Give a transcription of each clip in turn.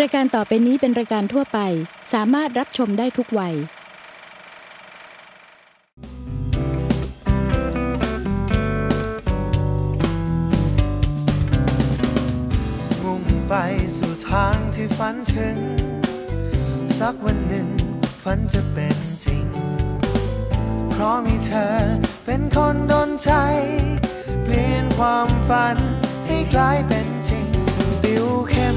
รายการต่อไปนี้เป็นรายการทั่วไปสามารถรับชมได้ทุกวัย มุ่งไปสู่ทางที่ฝันถึง สักวันหนึ่งฝันจะเป็นจริงเพราะมีเธอเป็นคนดนใจ เปลี่ยนความฝัน ให้กลายเป็นจริงดิวเข้ม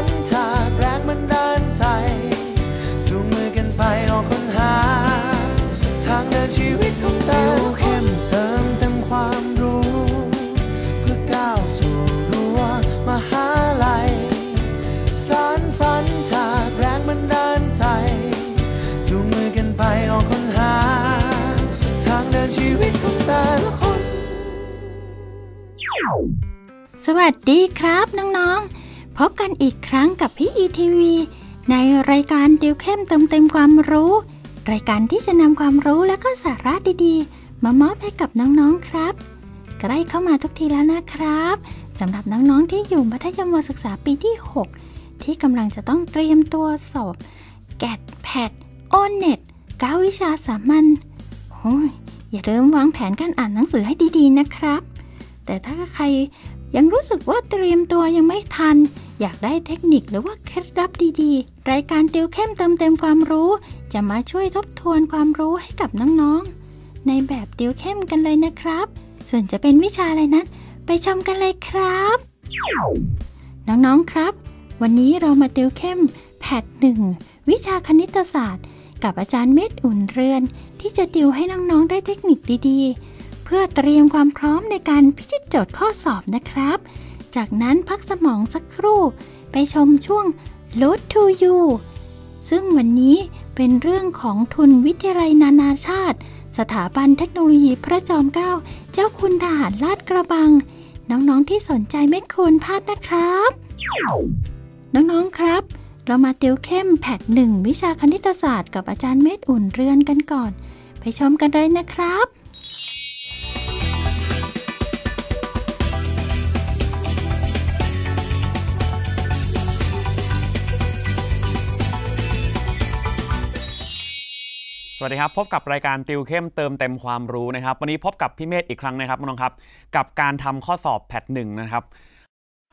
นวัสดีครับน้องๆ พบกันอีกครั้งกับพี่อีทีวีในรายการติวเข้มเติมเต็มความรู้ รายการที่จะนำความรู้และก็สาระดีๆ มามอบให้กับน้องๆครับ ใกล้เข้ามาทุกทีแล้วนะครับสำหรับน้องๆที่อยู่มัธยมศึกษาปีที่ 6 ที่กำลังจะต้องเตรียมตัวสอบแกดแพดโอเน็ตก้าวิชาสามัญโอ้ยอย่าลืมวางแผนการอ่านหนังสือให้ดีๆนะครับ แต่ถ้าใครยังรู้สึกว่าเตรียมตัวยังไม่ทัน อยากได้เทคนิคหรือว่าเคล็ดลับดีๆ รายการติวเข้มเติมเต็มความรู้ จะมาช่วยทบทวนความรู้ให้กับน้อง ๆ ในแบบติวเข้มกันเลยนะครับ ส่วนจะเป็นวิชาอะไรนั้นไปชมกันเลยครับ น้อง ๆครับ วันนี้เรามาติวเข้มแพทหนึ่งวิชาคณิตศาสตร์ กับอาจารย์เมธอุ่นเรือน ที่จะติวให้น้อง ๆ ได้เทคนิคดี ๆพื่อเตรียมความพร้อมในการพิจิตโจทย์ข้อสอบนะครับ จากนั้นพักสมองสักครู่ ไปชมช่วง Load to You ซึ่งวันนี้เป็นเรื่องของทุนวิทยาลัยนานาชาติ สถาบันเทคโนโลยีพระจอมเกล้าเจ้าคุณทหารลาดกระบัง น้องๆที่สนใจไม่ควรพลาดนะครับ น้องๆครับ เรามาเตียวเข้มแพทหนึ่งวิชาคณิตศาสตร์กับอาจารย์เมธอุ่นเรือนกันก่อน ไปชมกันเลยนะครับสวัสดีครับ พบกับรายการติวเข้มเติมเต็มความรู้นะครับ วันนี้พบกับพี่เมธอีกครั้งนะครับน้องครับ กับการทำข้อสอบแพทหนึ่งนะครับ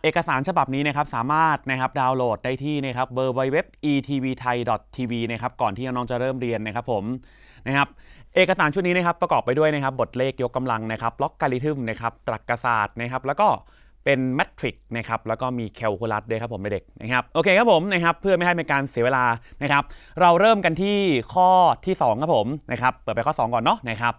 เอกสารฉบับนี้นะครับ สามารถนะครับดาวน์โหลดได้ที่นะครับ w w w e t v t h a i t v นะครับก่อนที่น้องจะเริ่มเรียนนะครับผมนะครับเอกสารชุดนี้นะครับประกอบไปด้วยนะครับ บทเลขยกกำลังนะครับล็อกการิทึมนะครับตรรกศาสตร์นะครับแล้วก็เป็นแมทริกนะครับแล้วก็มีแคลคูลัสด้วยครับผมเด็กนะครับโอเคครับผมนะครับเพื่อไม่ให้เป็นการเสียเวลานะครับเราเริ่มกันที่ข้อที่2ครับผมนะครับเปิดไปข้อ 2 ก่อนเนาะนะครับ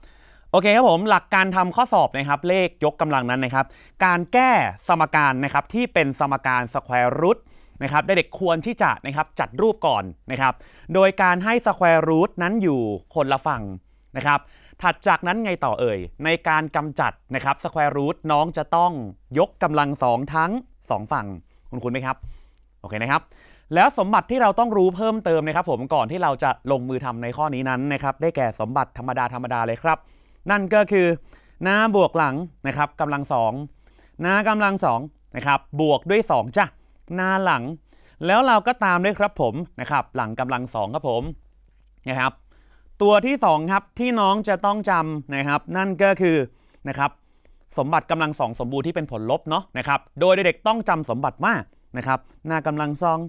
โอเคครับผม หลักการทำข้อสอบนะครับเลขยกกำลังนั้นนะครับการแก้สมการนะครับที่เป็นสมการสแควร์รูทนะครับเด็กควรที่จะนะครับจัดรูปก่อนนะครับโดยการให้สแควร์รูทนั้นอยู่คนละฝั่งนะครับ ถัดจากนั้นไงต่อเอ่ย ในการกำจัดนะครับสแควร์รูทน้องจะต้องยกกำลังสองทั้ง2ฝั่งคุณคุณไหมครับโอเคนะครับ แล้วสมบัติที่เราต้องรู้เพิ่มเติมนะครับ ผมก่อนที่เราจะลงมือทำในข้อนี้นั้นนะครับ ได้แก่สมบัติธรรมดาธรรมดาเลยครับ นั่นก็คือ หน้าบวกหลังนะครับกำลังสองหน้ากำลังสองนะครับบวกด้วย 2จ้ะหน้าหลัง แล้วเราก็ตามด้วยครับผมนะครับ หลังกำลังสองครับผมนะครับตัวที่2ครับที่น้องจะต้องจำนะครับนั่นก็คือนะครับสมบัติกำลังสองสมบูรณ์ที่เป็นผลลบเนาะนะครับ โดยเด็กๆต้องจำสมบัติว่านะครับ หน้ากำลังซอง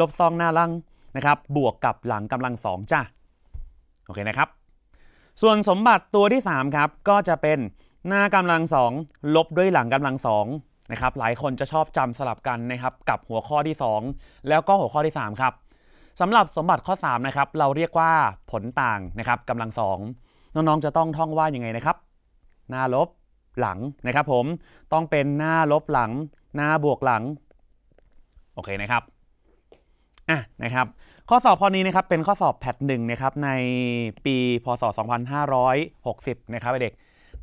ลบซองหน้าลังนะครับ บวกกับหลังกำลังสองจ้ะโอเคนะครับ ส่วนสมบัติตัวที่ 3 ครับ ก็จะเป็นหน้ากำลังสองลบด้วยหลังกำลังสองนะครับ หลายคนจะชอบจำสลับกันนะครับ กับหัวข้อที่ 2 แล้วก็หัวข้อที่ 3 ครับสำหรับสมบัติข้อ3นะครับเราเรียกว่าผลต่างนะครับกำลังสองน้อง ๆจะต้องท่องว่ายังไงนะครับ หน้าลบหลังนะครับ ผมต้องเป็นหน้าลบหลัง หน้าบวกหลังโอเคนะครับอ่ะนะครับ ข้อสอบข้อนี้นะครับเป็นข้อสอบแพทหนึ่งนะครับในปีพศ2560 นะครับเด็ก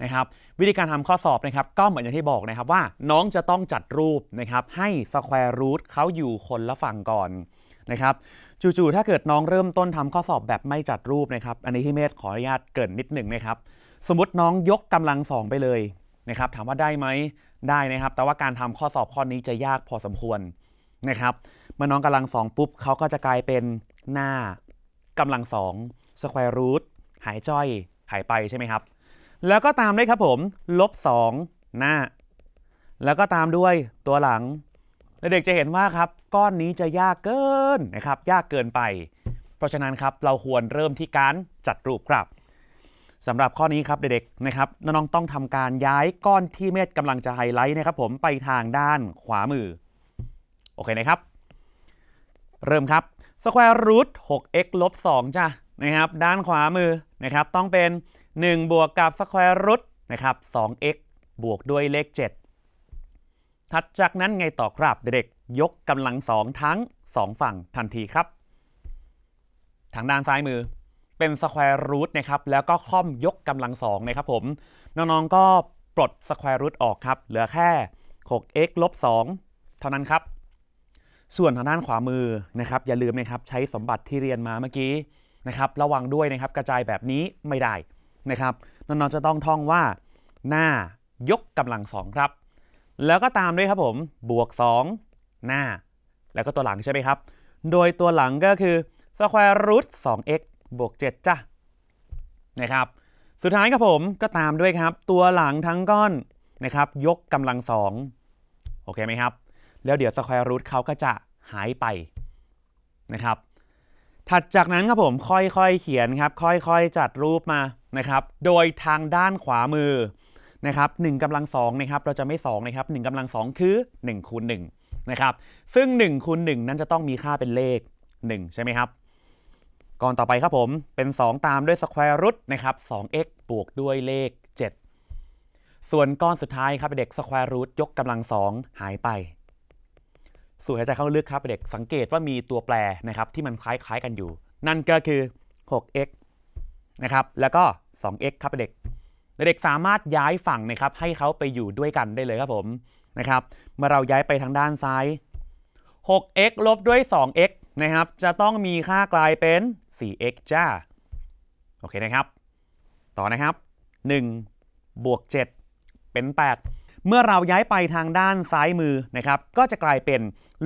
นะครับ วิธีการทำข้อสอบนะครับ ก็เหมือนอย่างที่บอกนะครับว่าน้องจะต้องจัดรูปนะครับให้สแควร์รูทเขาอยู่คนละฝั่งก่อนนะครับจู่ๆถ้าเกิดน้องเริ่มต้น ทำข้อสอบแบบไม่จัดรูปนะครับ อันนี้ ที่เมธขออนุญาตเกินนิดหนึ่งนะครับ สมมติน้องยกกำลังสองไปเลยนะครับ ถามว่าได้ไหมได้นะครับ แต่ว่าการทำข้อสอบข้อนี้จะยากพอสมควรนะครับ เมื่อน้องกำลังสองปุ๊บ เขาก็จะกลายเป็นหน้ากำลังสองสแควรูทหายจ้อย หายไปใช่ไหมครับ แล้วก็ตามด้วยครับผมลบ2หน้า แล้วก็ตามด้วยตัวหลังเด็กจะเห็นว่าครับก้อนนี้จะยากเกินนะครับยากเกินไป เพราะฉะนั้นครับเราควรเริ่มที่การจัดรูปครับสำหรับข้อนี้ครับเด็กๆนะครับน้องๆต้องทำการย้ายก้อนที่เม็ดกำลังจะไฮไลท์นะครับผมไปทางด้านขวามือโอเคนะครับเริ่มครับสแควร์รูท 6x ลบ2จ้ะนะครับด้านขวามือนะครับต้องเป็น 1 บวกกับสแควร์รูทนะครับ 2x บวกด้วยเลข7ถัดจากนั้นไงต่อครับ เด็กๆยกกำลังสองทั้งสองฝั่งทันทีครับ ทางด้านซ้ายมือ เป็นสแควร์รูทนะครับ แล้วก็ค่อมยกกำลังสองนะครับผม น้องๆก็ปลดสแควรูทออกครับ เหลือแค่ 6x ลบ2เท่านั้นครับ ส่วนทางด้านขวามือนะครับ อย่าลืมนะครับใช้สมบัติที่เรียนมาเมื่อกี้นะครับ ระวังด้วยนะครับ กระจายแบบนี้ไม่ได้นะครับน้องๆจะต้องท่องว่า หน้ายกกำลังสองครับแล้วก็ตามด้วยครับผม บวก2หน้า แล้วก็ตัวหลังใช่ไหมครับ โดยตัวหลังก็คือ square root 2x บวก 7จ้ะนะครับ สุดท้ายครับผมก็ตามด้วยครับตัวหลังทั้งก้อนนะครับยกกำลัง 2 โอเคไหมครับ แล้วเดี๋ยว square root เขาก็จะหายไปนะครับ ถัดจากนั้นครับผมค่อยๆ เขียนครับ ค่อยๆ จัดรูปมานะครับโดยทางด้านขวามือนะครับ1กำลัง2นะครับ เราจะไม่2นะครับ1กำลัง2คือ 1คูณหนะครับ ซึ่ง 1คูณหนั้นจะต้องมีค่าเป็นเลข 1 ใช่ไหมครับ ก่อนต่อไปครับผม เป็น 2 ตามด้วยสแควร์รูทนะครับ2 x บวกด้วยเลข 7 ส่วนก้อนสุดท้ายครับเด็กสแควร์รูทยกกำลัง 2 หายไป สูตรหายใจเข้าลึกครับเด็ก สังเกตว่ามีตัวแปรนะครับที่มันคล้ายๆกันอยู่ นั่นก็คือ 6x นะครับ แล้วก็ 2x ครับเด็กเด็กสามารถย้ายฝั่งนะครับให้เขาไปอยู่ด้วยกันได้เลยครับผมนะครับ เมื่อเราย้ายไปทางด้านซ้าย 6x ลบด้วย 2x นะครับ จะต้องมีค่ากลายเป็น 4x จ้าโอเคนะครับ ต่อนะครับ 1 บวก 7 เป็น 8 เมื่อเราย้ายไปทางด้านซ้ายมือนะครับ ก็จะกลายเป็น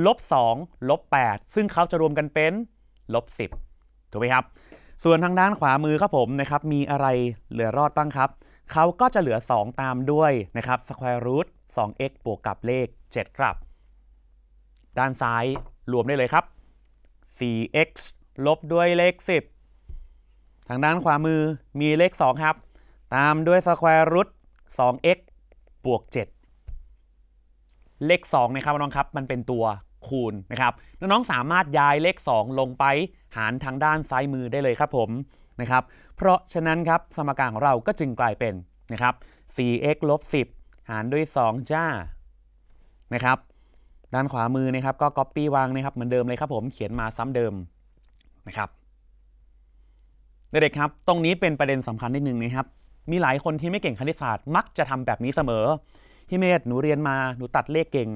ลบ 2 ลบ 8 ซึ่งเขาจะรวมกันเป็นลบ 10ถูกไหมครับส่วนทางด้านขวามือครับผมนะครับมีอะไรเหลือรอดบ้างครับ เขาก็จะเหลือ 2 ตามด้วยนะครับสแควร์รูท 2x บวกกับเลข 7 ครับ ด้านซ้ายรวมได้เลยครับ 4x ลบด้วยเลข 10 ทางด้านขวามือมีเลข 2 ครับ ตามด้วยสแควร์รูท 2x บวก 7 เลข2นะครับน้องครับมันเป็นตัวคูณนะครับน้องๆสามารถย้ายเลข 2 ลงไปหารทางด้านซ้ายมือได้เลยครับผมนะครับเพราะฉะนั้นครับสมการของเราก็จึงกลายเป็นนะครับ 4x ลบ10 หารด้วย 2 จ้านะครับด้านขวามือนะครับก็ copy วางนะครับเหมือนเดิมเลยครับผม เขียนมาซ้ำเดิมนะครับเด็กๆครับตรงนี้เป็นประเด็นสำคัญนิดนึงนะครับ มีหลายคนที่ไม่เก่งคณิตศาสตร์ มักจะทำแบบนี้เสมอพี่เมธหนูเรียนมา หนูตัดเลขเก่ง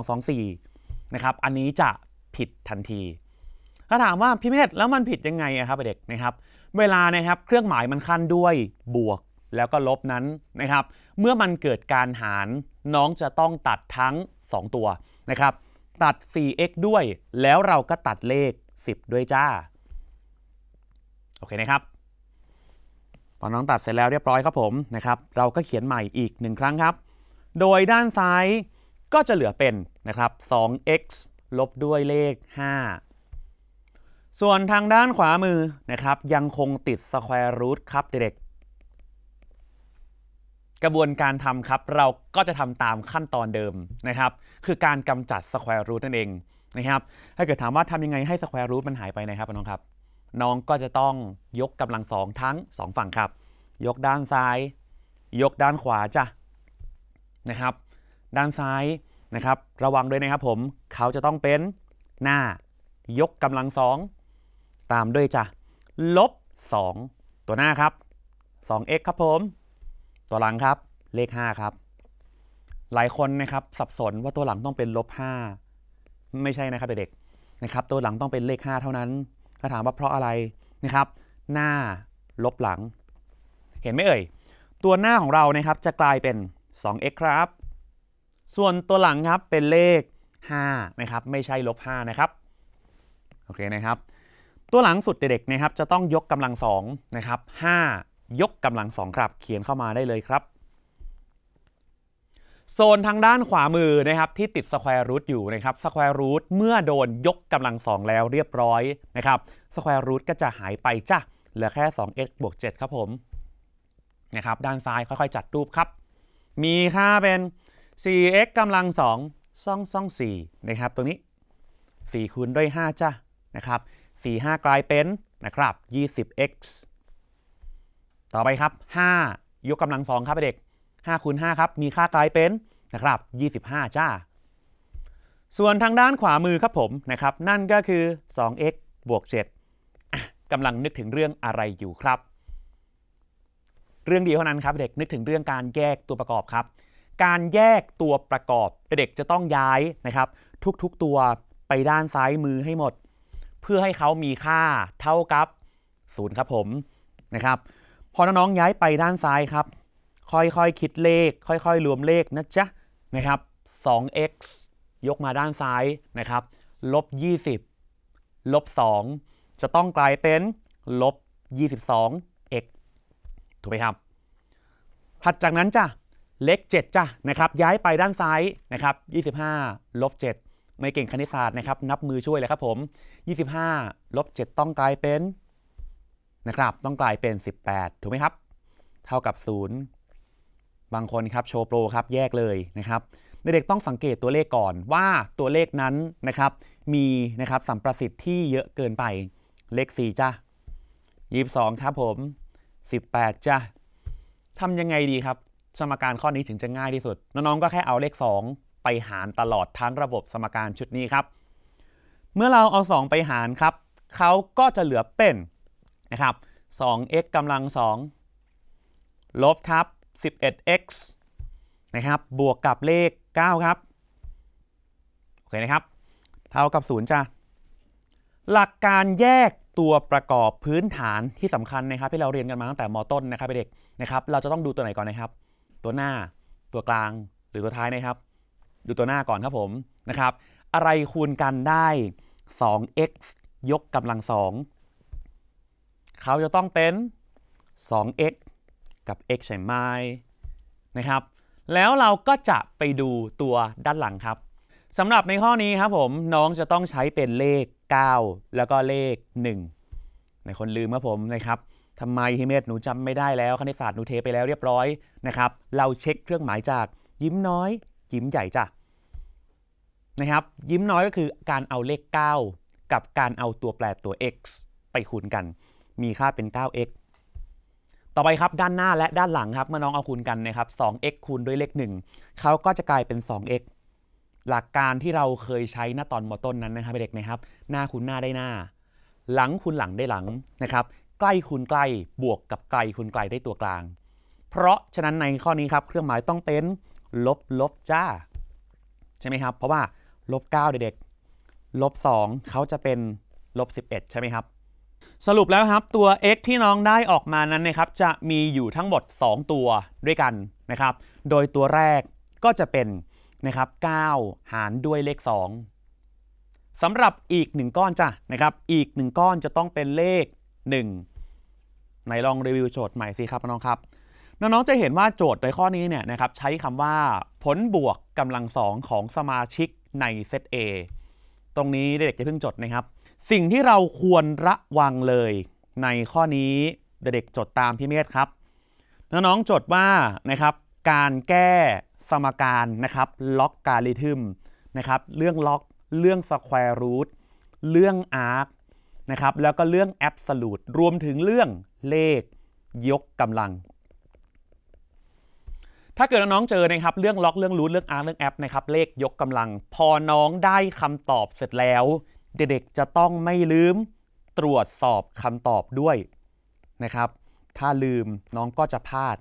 212 224 นะครับ อันนี้จะผิดทันที ถ้าถามว่าพี่เมธแล้วมันผิดยังไงครับ เด็กนะครับ เวลานะครับเครื่องหมายมันขั้นด้วยบวกแล้วก็ลบนั้นนะครับ เมื่อมันเกิดการหารน้องจะต้องตัดทั้ง 2 ตัวนะครับ ตัด 4x ด้วย แล้วเราก็ตัดเลข 10 ด้วยจ้า โอเคนะครับพอน้องตัดเสร็จแล้วเรียบร้อยครับผมนะครับเราก็เขียนใหม่อีก1ครั้งครับ โดยด้านซ้ายก็จะเหลือเป็นนะครับ 2x ลบด้วยเลข 5 ส่วนทางด้านขวามือนะครับยังคงติดสแควร์รูทครับเด็กกระบวนการทำครับ เราก็จะทำตามขั้นตอนเดิมนะครับคือการกำจัดสแควร์รูทนั่นเองนะครับถ้าเกิดถามว่าทำยังไงให้สแควร์รูทมันหายไปนะครับน้องครับน้องก็จะต้องยกกำลังสองทั้ง 2 ฝั่งครับ ยกด้านซ้าย ยกด้านขวา จ้ะ นะครับ ด้านซ้ายนะครับ ระวังด้วยนะครับผม เขาจะต้องเป็นหน้ายกกำลังสองตามด้วยจ้ะลบ 2 ตัวหน้าครับ 2x ครับผม ตัวหลังครับเลข5ครับ หลายคนนะครับ สับสนว่าตัวหลังต้องเป็นลบ 5 ไม่ใช่นะครับ เด็กๆนะครับตัวหลังต้องเป็นเลข5เท่านั้นถ้าถามว่าเพราะอะไรนะครับ หน้าลบหลัง เห็นไหมเอ่ย ตัวหน้าของเรานะครับจะกลายเป็น 2x ครับ ส่วนตัวหลังครับเป็นเลข 5 นะครับ ไม่ใช่ลบ5นะครับโอเคนะครับ ตัวหลังสุดเด็กๆนะครับจะต้องยกกำลัง 2 นะครับ 5 ยกกำลัง 2 ครับ เขียนเข้ามาได้เลยครับโซนทางด้านขวามือนะครับที่ติดสแควร์รูทอยู่นะครับสแควร์รูทเมื่อโดนยกกำลัง 2 แล้วเรียบร้อยนะครับสแควร์รูทก็จะหายไปจ้ะ เหลือแค่ 2x บวก7ครับผมนะครับด้านซ้ายค่อยๆ จัดรูปครับ มีค่าเป็น 4x กำลัง 2ซ่องซ่อง4นะครับตรงนี้4 คูณด้วย 5จ้ะนะครับ4 5 กลายเป็นนะครับ 20x ต่อไปครับ 5 ยกกำลังสองครับเด็ก5คูณ5ครับ มีค่ากลายเป็นนะครับ 25 จ้า ส่วนทางด้านขวามือครับผมนะครับ นั่นก็คือ 2x บวก 7กำลังนึกถึงเรื่องอะไรอยู่ครับ เรื่องเดียวเท่านั้นครับเด็กนึกถึงเรื่องการแยกตัวประกอบครับ การแยกตัวประกอบเด็กจะต้องย้ายนะครับ ทุกๆตัวไปด้านซ้ายมือให้หมด เพื่อให้เขามีค่าเท่ากับ 0 ครับผมนะครับพอน้องๆย้ายไปด้านซ้ายครับค่อยๆคคิดเลข ค่อย ๆ รวมเลขนะจ๊ะ นะครับ 2x ยกมาด้านซ้ายนะครับ ลบ20ลบ2จะต้องกลายเป็นลบ 22x ถูกไหมครับ ถัดจากนั้นจ้ะ เลข7จ้ะ นะครับ ย้ายไปด้านซ้ายนะครับ 25ลบ7ไม่เก่งคณิตศาสตร์นะครับ นับมือช่วยเลยครับผม25ลบ7ต้องกลายเป็นนะครับ ต้องกลายเป็น 18ถูกไหมครับ เท่ากับ 0บางคนครับโชว์โปรครับแยกเลยนะครับเด็กต้องสังเกตตัวเลขก่อนว่าตัวเลขนั้นนะครับมีนะครับสัมประสิทธิ์ที่เยอะเกินไปเลข 4 จ้ะ22ครับผม 18 จ้ะทำยังไงดีครับ สมการข้อนี้ถึงจะง่ายที่สุด น้อง ๆ ก็แค่เอาเลข 2 ไปหารตลอดทั้งระบบสมการชุดนี้ครับ เมื่อเราเอา 2 ไปหารครับเขาก็จะเหลือเป็นนะครับ 2x กำลัง2ลบครับ 11x นะครับ บวกกับเลข 9 ครับ โอเคนะครับ เท่ากับ 0จ้ะหลักการแยกตัวประกอบพื้นฐานที่สำคัญนะครับ ที่เราเรียนกันมาตั้งแต่มต้นนะครับเด็กนะครับ เราจะต้องดูตัวไหนก่อนนะครับ ตัวหน้าตัวกลางหรือตัวท้ายนะครับ ดูตัวหน้าก่อนครับผมนะครับอะไรคูณกันได้ 2x ยกกำลังสองเขาจะต้องเป็น 2x กับ x ใช่ไหมนะครับ แล้วเราก็จะไปดูตัวด้านหลังครับ สำหรับในข้อนี้ครับผม น้องจะต้องใช้เป็นเลข 9 แล้วก็เลข 1 ในคนลืมครับผมนะครับทำไมฮิเมตหนูจำไม่ได้แล้วคณิตศาสตร์หนูเทไปแล้วเรียบร้อยนะครับ เราเช็คเครื่องหมายจากยิ้มน้อย ยิ้มใหญ่จ้ะนะครับยิ้มน้อยก็คือการเอาเลข 9 กับการเอาตัวแปรตัว x ไปคูณกัน มีค่าเป็น 9x ต่อไปครับด้านหน้าและด้านหลังครับมา้องเอาคูณกันนะครับ 2x คูณด้วยเลข 1เขาก็จะกลายเป็น 2x หลักการที่เราเคยใช้หน้าตอนมอต้นนั้นนะครับเด็กนะครับหน้าคูณหน้าได้หน้า หลังคูณหลังได้หลังนะครับใกล้คูณใกล้ บวกกับไกลคูณไกลได้ตัวกลาง เพราะฉะนั้นในข้อนี้ครับเครื่องหมายต้องเป็นลบ ลบจ้าใช่ไหมครับเพราะว่าลบ9เด็กๆลบ2เขาจะเป็นลบ11ใช่ไหมครับสรุปแล้วครับ ตัว x ที่น้องได้ออกมานั้นนะครับจะมีอยู่ทั้งหมด 2 ตัวด้วยกันนะครับโดยตัวแรกก็จะเป็นนะครับ9หารด้วยเลข 2 สำหรับอีก 1 ก้อนจ้ะนะครับอีก 1 ก้อนจะต้องเป็นเลข 1 ในลองรีวิวโจทย์ใหม่สิครับ น้องครับน้องๆจะเห็นว่าโจทย์ในข้อนี้เนี่ยนะครับใช้คำว่าผลบวกกำลังสองของสมาชิกในเซต A ตรงนี้เด็กจะเพิ่งจดนะครับสิ่งที่เราควรระวังเลยในข้อนี้เด็กๆจดตามพี่เมธครับน้องๆจดว่านะครับการแก้สมการนะครับ ล็อกการิทึมนะครับ เรื่องล็อกเรื่องสแควร์รูทเรื่องอาร์คนะครับแล้วก็เรื่องแอบส์ลูตรรวมถึงเรื่องเลข ยกกำลัง ถ้าเกิดน้องเจอนะครับเรื่องล็อกเรื่องรูทเรื่องอาร์คเรื่องแอปนะครับ เลขยกกำลัง พอน้องได้คำตอบเสร็จแล้วเด็กๆจะต้องไม่ลืมตรวจสอบคำตอบด้วยนะครับ ถ้าลืมน้องก็จะพลาด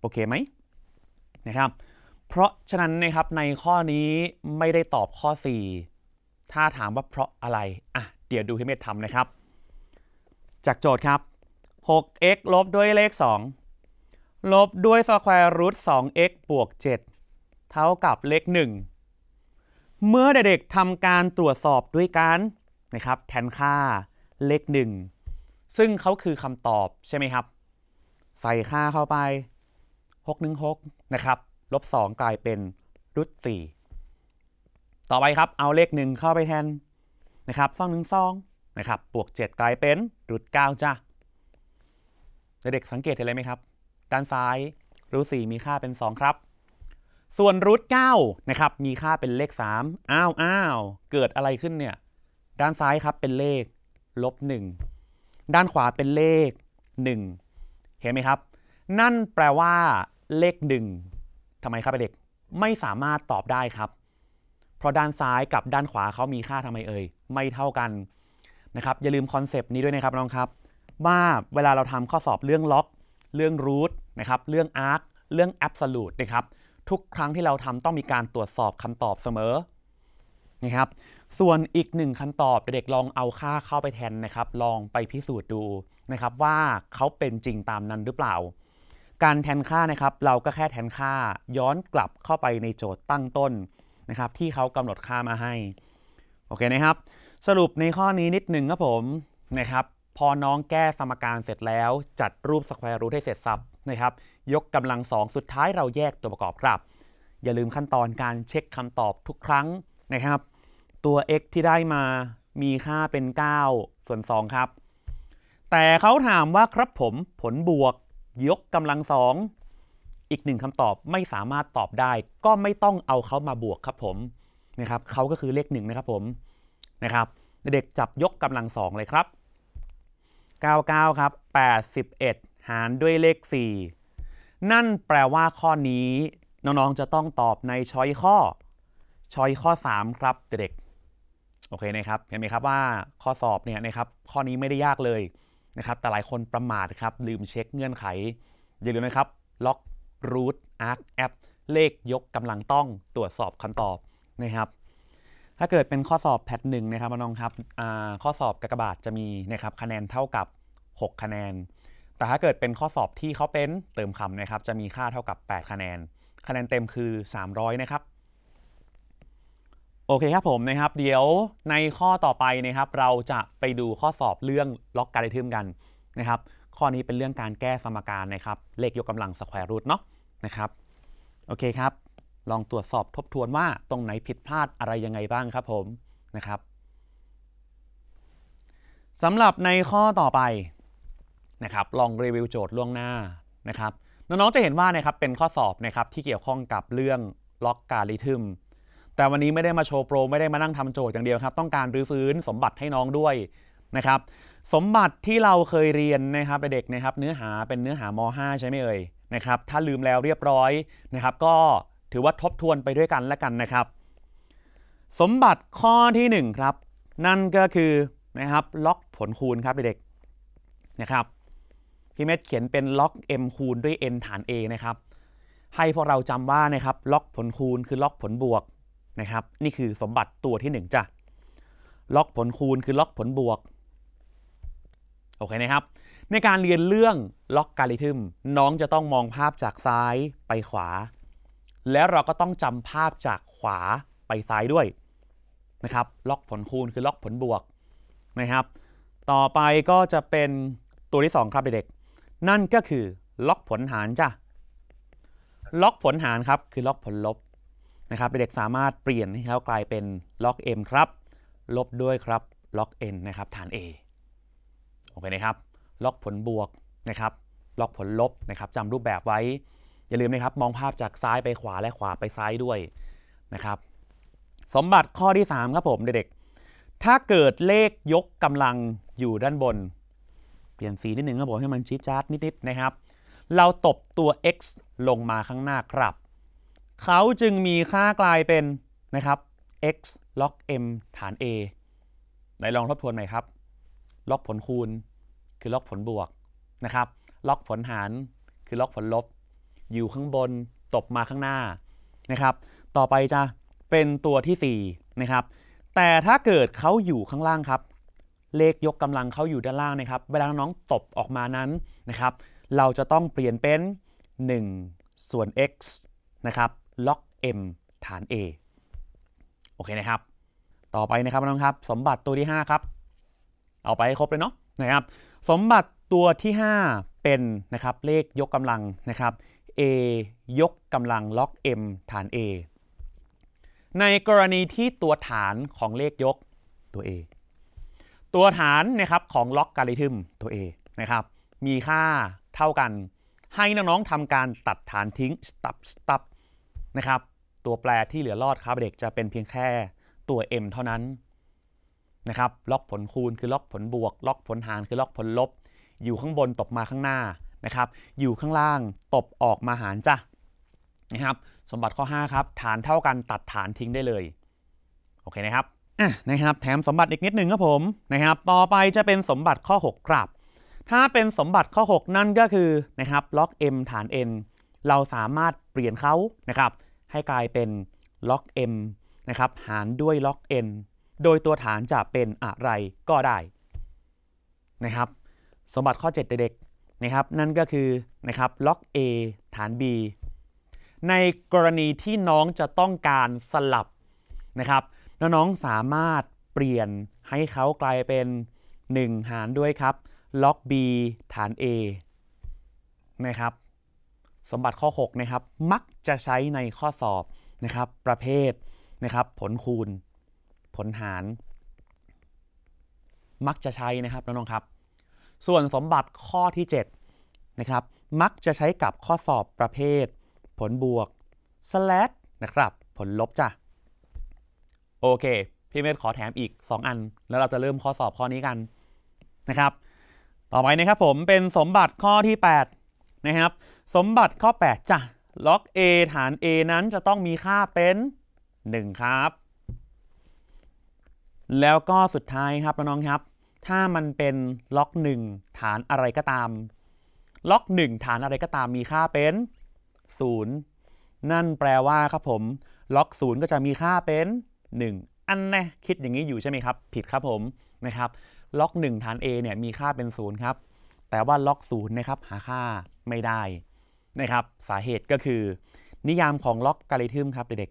โอเคไหมนะครับ เพราะฉะนั้นนะครับในข้อนี้ไม่ได้ตอบข้อ 4 ถ้าถามว่าเพราะอะไรอ่ะ เดี๋ยวดูให้เมธทำนะครับ จากโจทย์ครับ 6x ลบด้วยเลข 2 ลบด้วยสแควร์รูท 2x บวก 7 เท่ากับเลข 1เมื่อเด็กๆทำการตรวจสอบด้วยการนะครับ แทนค่าเลขหนึ่งซึ่งเขาคือคำตอบใช่ไหมครับ ใส่ค่าเข้าไป616นะครับลบ2กลายเป็นรูท4ต่อไปครับ เอาเลขหนึ่งเข้าไปแทนนะครับซองหนึ่งซองนะครับบวก7กลายเป็นรูท9จ้ะเด็กๆสังเกตเห็นอะไรไหมครับด้านซ้ายรูท4มีค่าเป็น 2 ครับส่วนรูทเก้านะครับ มีค่าเป็นเลข 3 อ้าวอ้าวเกิดอะไรขึ้นเนี่ย ด้านซ้ายครับเป็นเลข ลบงด้านขวาเป็นเลข 1 เห็นไหมครับ นั่นแปลว่าเลข 1 ทำไมครับเด็ก ไม่สามารถตอบได้ครับ เพราะด้านซ้ายกับด้านขวาเขามีค่าทำไมเอ่ยไม่เท่ากันนะครับ อย่าลืมคอนเซปต์นี้ด้วยนะครับน้องครับ ว่าเวลาเราทำข้อสอบเรื่องล็อก เรื่องรูทนะครับ เรื่องอาร์คเรื่องแอบส์ลูดนะครับทุกครั้งที่เราทำต้องมีการตรวจสอบคำตอบเสมอนะครับส่วนอีกหนึ่งคำตอบ เด็กลองเอาค่าเข้าไปแทนนะครับ ลองไปพิสูจน์ดูนะครับว่าเขาเป็นจริงตามนั้นหรือเปล่า การแทนค่านะครับเราก็แค่แทนค่าย้อนกลับเข้าไปในโจทย์ตั้งต้นนะครับที่เขากำหนดค่ามาให้โอเคนะครับสรุปในข้อนี้นิดหนึ่งครับผมนะครับพอน้องแก้สมการเสร็จแล้วจัดรูปสแควร์รูทให้เสร็จสับนะครับยกกำลังสองสุดท้ายเราแยกตัวประกอบครับ อย่าลืมขั้นตอนการเช็คคำตอบทุกครั้งนะครับ ตัว x ที่ได้มามีค่าเป็น 9 ส่วน2ครับ แต่เขาถามว่าครับผม ผลบวกยกกำลังสองอีกหนึ่งคำตอบไม่สามารถตอบได้ ก็ไม่ต้องเอาเขามาบวกครับผมนะครับเขาก็คือเลขหนึ่งนะครับผมนะครับเด็กจับยกกำลังสองเลยครับ 99 ครับ 81หารด้วยเลข 4 นั่นแปลว่าข้อนี้ น้อง ๆ จะต้องตอบในช้อยข้อ ช้อยข้อ 3 ครับ เด็กโอเคนะครับ เห็นไหมครับว่าข้อสอบเนี่ยนะครับข้อนี้ไม่ได้ยากเลยนะครับแต่หลายคนประมาทครับ ลืมเช็คเงื่อนไขอย่าลืมนะครับล็อกรูทอาร์คแอปเลขยกกำลังต้องตรวจสอบคำตอบนะครับ ถ้าเกิดเป็นข้อสอบแพทหนึ่งนะครับน้องครับข้อสอบกากบาทจะมีนะครับคะแนนเท่ากับ 6 คะแนนแต่ถ้าเกิดเป็นข้อสอบที่เขาเป็นเติมคำนะครับ จะมีค่าเท่ากับ 8 คะแนน คะแนนเต็มคือ 300 นะครับ โอเคครับผมนะครับ เดี๋ยวในข้อต่อไปนะครับ เราจะไปดูข้อสอบเรื่องล็อกการิทึมกันนะครับ ข้อนี้เป็นเรื่องการแก้สมการนะครับ เลขยกกำลังสแควร์รูทเนาะนะครับโอเคครับลองตรวจสอบทบทวนว่าตรงไหนผิดพลาดอะไรยังไงบ้างครับผมนะครับสำหรับในข้อต่อไปนะครับลองรีวิวโจทย์ล่วงหน้านะครับน้อง ๆ จะเห็นว่านะครับเป็นข้อสอบนะครับที่เกี่ยวข้องกับเรื่องล็อกการิทึมแต่วันนี้ไม่ได้มาโชว์โปรไม่ได้มานั่งทำโจทย์อย่างเดียวครับต้องการรื้อฟื้นสมบัติให้น้องด้วยนะครับ สมบัติที่เราเคยเรียนนะครับเด็กนะครับเนื้อหาเป็นเนื้อหาม .5 ใช่ไหมเอ่ยนะครับถ้าลืมแล้วเรียบร้อยนะครับ ก็ถือว่าทบทวนไปด้วยกันละกันนะครับ สมบัติข้อที่1ครับนั่นก็คือนะครับล็อกผลคูณครับเด็กนะครับพี่เม็ดเขียนเป็นล็อก m คูณด้วย n ฐาน a นะครับให้พวกเราจำว่านะครับล็อกผลคูณคือล็อกผลบวกนะครับ นี่คือสมบัติตัวที่ 1จ้ะล็อกผลคูณคือล็อกผลบวกโอเคนะครับ ในการเรียนเรื่องล็อกการิทึมน้องจะต้องมองภาพจากซ้ายไปขวา แล้วเราก็ต้องจำภาพจากขวาไปซ้ายด้วยนะครับล็อกผลคูณคือล็อกผลบวกนะครับ ต่อไปก็จะเป็นตัวที่ 2 ครับเด็กๆนั่นก็คือล็อกผลหารจ้ะ ล็อกผลหารครับคือล็อกผลลบนะครับเด็กสามารถเปลี่ยนให้เขากลายเป็นล็อก m ครับ ลบด้วยครับล็อก n นะครับฐาน a โอเคนะครับ ล็อกผลบวกนะครับ ล็อกผลลบนะครับจำรูปแบบไว้ อย่าลืมนะครับมองภาพจากซ้ายไปขวาและขวาไปซ้ายด้วยนะครับ สมบัติข้อที่3ครับผมเด็กๆถ้าเกิดเลขยกกำลังอยู่ด้านบนปลี่ยนสีนิดหนึ่งครับผมให้มันชิดจัดนิดๆนะครับ เราตบตัว x ลงมาข้างหน้าครับ เขาจึงมีค่ากลายเป็นนะครับ x log m ฐาน a ไหนลองทบทวนหน่อยครับล็อกผลคูณคือล็อกผลบวกนะครับล็อกผลหารคือล็อกผลลบอยู่ข้างบนตบมาข้างหน้านะครับ ต่อไปจะเป็นตัวที่4นะครับแต่ถ้าเกิดเขาอยู่ข้างล่างครับเลขยกกำลังเขาอยู่ด้านล่างนะครับเวลาน้องตบออกมานั้นนะครับเราจะต้องเปลี่ยนเป็น 1 ส่วน x นะครับล็อก m ฐาน a โอเคนะครับ ต่อไปนะครับน้องครับ สมบัติตัวที่ 5 ครับ เอาไปให้ครบเลยเนาะนะครับสมบัติตัวที่ 5 เป็นนะครับเลขยกกำลังนะครับ a ยกกำลังล็อก m ฐาน a ในกรณีที่ตัวฐานของเลขยกตัว a ตัวฐานนะครับของล็อกการิทึมตัว A นะครับ มีค่าเท่ากันให้น้อง ๆทำการตัดฐานทิ้งสตับสตับนะครับ ตัวแปรที่เหลือรอดครับเด็กจะเป็นเพียงแค่ตัว m เท่านั้นนะครับล็อกผลคูณคือล็อกผลบวกล็อกผลหารคือล็อกผลลบ อยู่ข้างบนตบมาข้างหน้านะครับ อยู่ข้างล่างตบออกมาหารจ้ะนะครับ สมบัติข้อ 5 ครับ ฐานเท่ากันตัดฐานทิ้งได้เลยโอเคนะครับ่ะนะครับแถมสมบัติอีกนิดหนึ่งครับผมนะครับ ต่อไปจะเป็นสมบัติข้อ 6 ครับ ถ้าเป็นสมบัติข้อ 6 นั่นก็คือนะครับล็อก m ฐาน n เราสามารถเปลี่ยนเขานะครับ ให้กลายเป็นล็อก m นะครับ หารด้วยล็อก n โดยตัวฐานจะเป็นอะไรก็ได้ นะครับ สมบัติข้อ 7 เด็กๆนะครับ นั่นก็คือนะครับล็อก a ฐาน b ในกรณีที่น้องจะต้องการสลับนะครับน้องๆ สามารถเปลี่ยนให้เขากลายเป็น 1 หารด้วยครับล็อก b ฐาน a นะครับสมบัติข้อ6นะครับมักจะใช้ในข้อสอบนะครับประเภทนะครับผลคูณ ผลหาร มักจะใช้นะครับน้องๆครับ ส่วนสมบัติข้อที่7นะครับมักจะใช้กับข้อสอบประเภท ผลบวก slash นะครับผลลบจ้ะโอเค พี่เมธขอแถมอีก 2 อัน แล้วเราจะเริ่มข้อสอบข้อนี้กันนะครับ ต่อไปนะครับผมเป็นสมบัติข้อที่ 8 นะครับ สมบัติข้อ 8จ้ะล็อก A ฐาน A นั้นจะต้องมีค่าเป็น 1 ครับ แล้วก็สุดท้ายครับน้องครับ ถ้ามันเป็นล็อก1ฐานอะไรก็ตาม ล็อก1ฐานอะไรก็ตามมีค่าเป็น 0 นั่นแปลว่าครับผมล็อก0ก็จะมีค่าเป็น1อันแน่คิดอย่างนี้อยู่ใช่ไหมครับ ผิดครับผมนะครับล็อก1ฐาน A เนี่ยมีค่าเป็น 0 ครับ แต่ว่าล็อก0นะครับหาค่าไม่ได้นะครับ สาเหตุก็คือ นิยามของล็อกการิทึมครับ เด็ก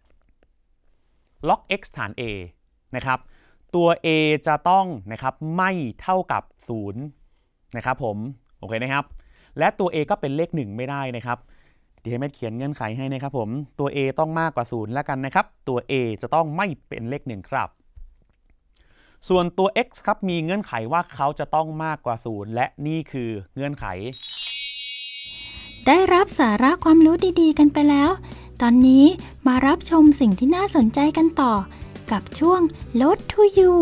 ๆล็อก x ฐาน A นะครับตัว A จะต้องนะครับไม่เท่ากับ 0 นะครับผมโอเคนะครับ และตัว A ก็เป็นเลข 1 ไม่ได้นะครับดีให้แม่เขียนเงื่อนไขให้นะครับผม ตัว a ต้องมากกว่า0แล้วกันนะครับ ตัว a จะต้องไม่เป็นเลข 1 ครับ ส่วนตัว x ครับมีเงื่อนไขว่าเขาจะต้องมากกว่า 0 และนี่คือ เงื่อนไข ได้รับสาระความรู้ดีๆ กันไปแล้ว ตอนนี้มารับชมสิ่งที่น่าสนใจกันต่อ กับช่วง Load to You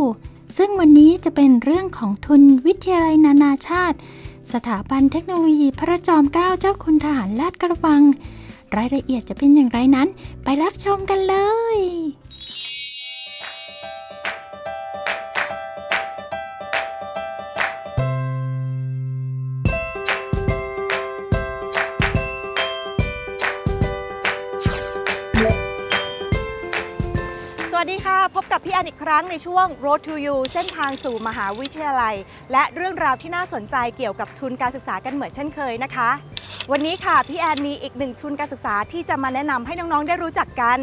ซึ่งวันนี้จะเป็นเรื่องของทุนวิทยาลัยนานาชาติสถาบันเทคโนโลยีพระจอมเกล้าเจ้าคุณทหารลาดกระบัง รายละเอียดจะเป็นอย่างไรนั้นไปรับชมกันเลยวัสดีค่ะพบกับพี่อันอีกครั้งในช่วง Road to You เส้นทางสู่มหาวิทยาลัย และเรื่องราวที่น่าสนใจเกี่ยวกับทุนการศึกษากันเหมือนเช่นเคยนะคะ วันนี้ค่ะพี่แอนมีอีกหนึ่งทุนการศึกษาที่จะมาแนะนำให้น้องๆได้รู้จักกัน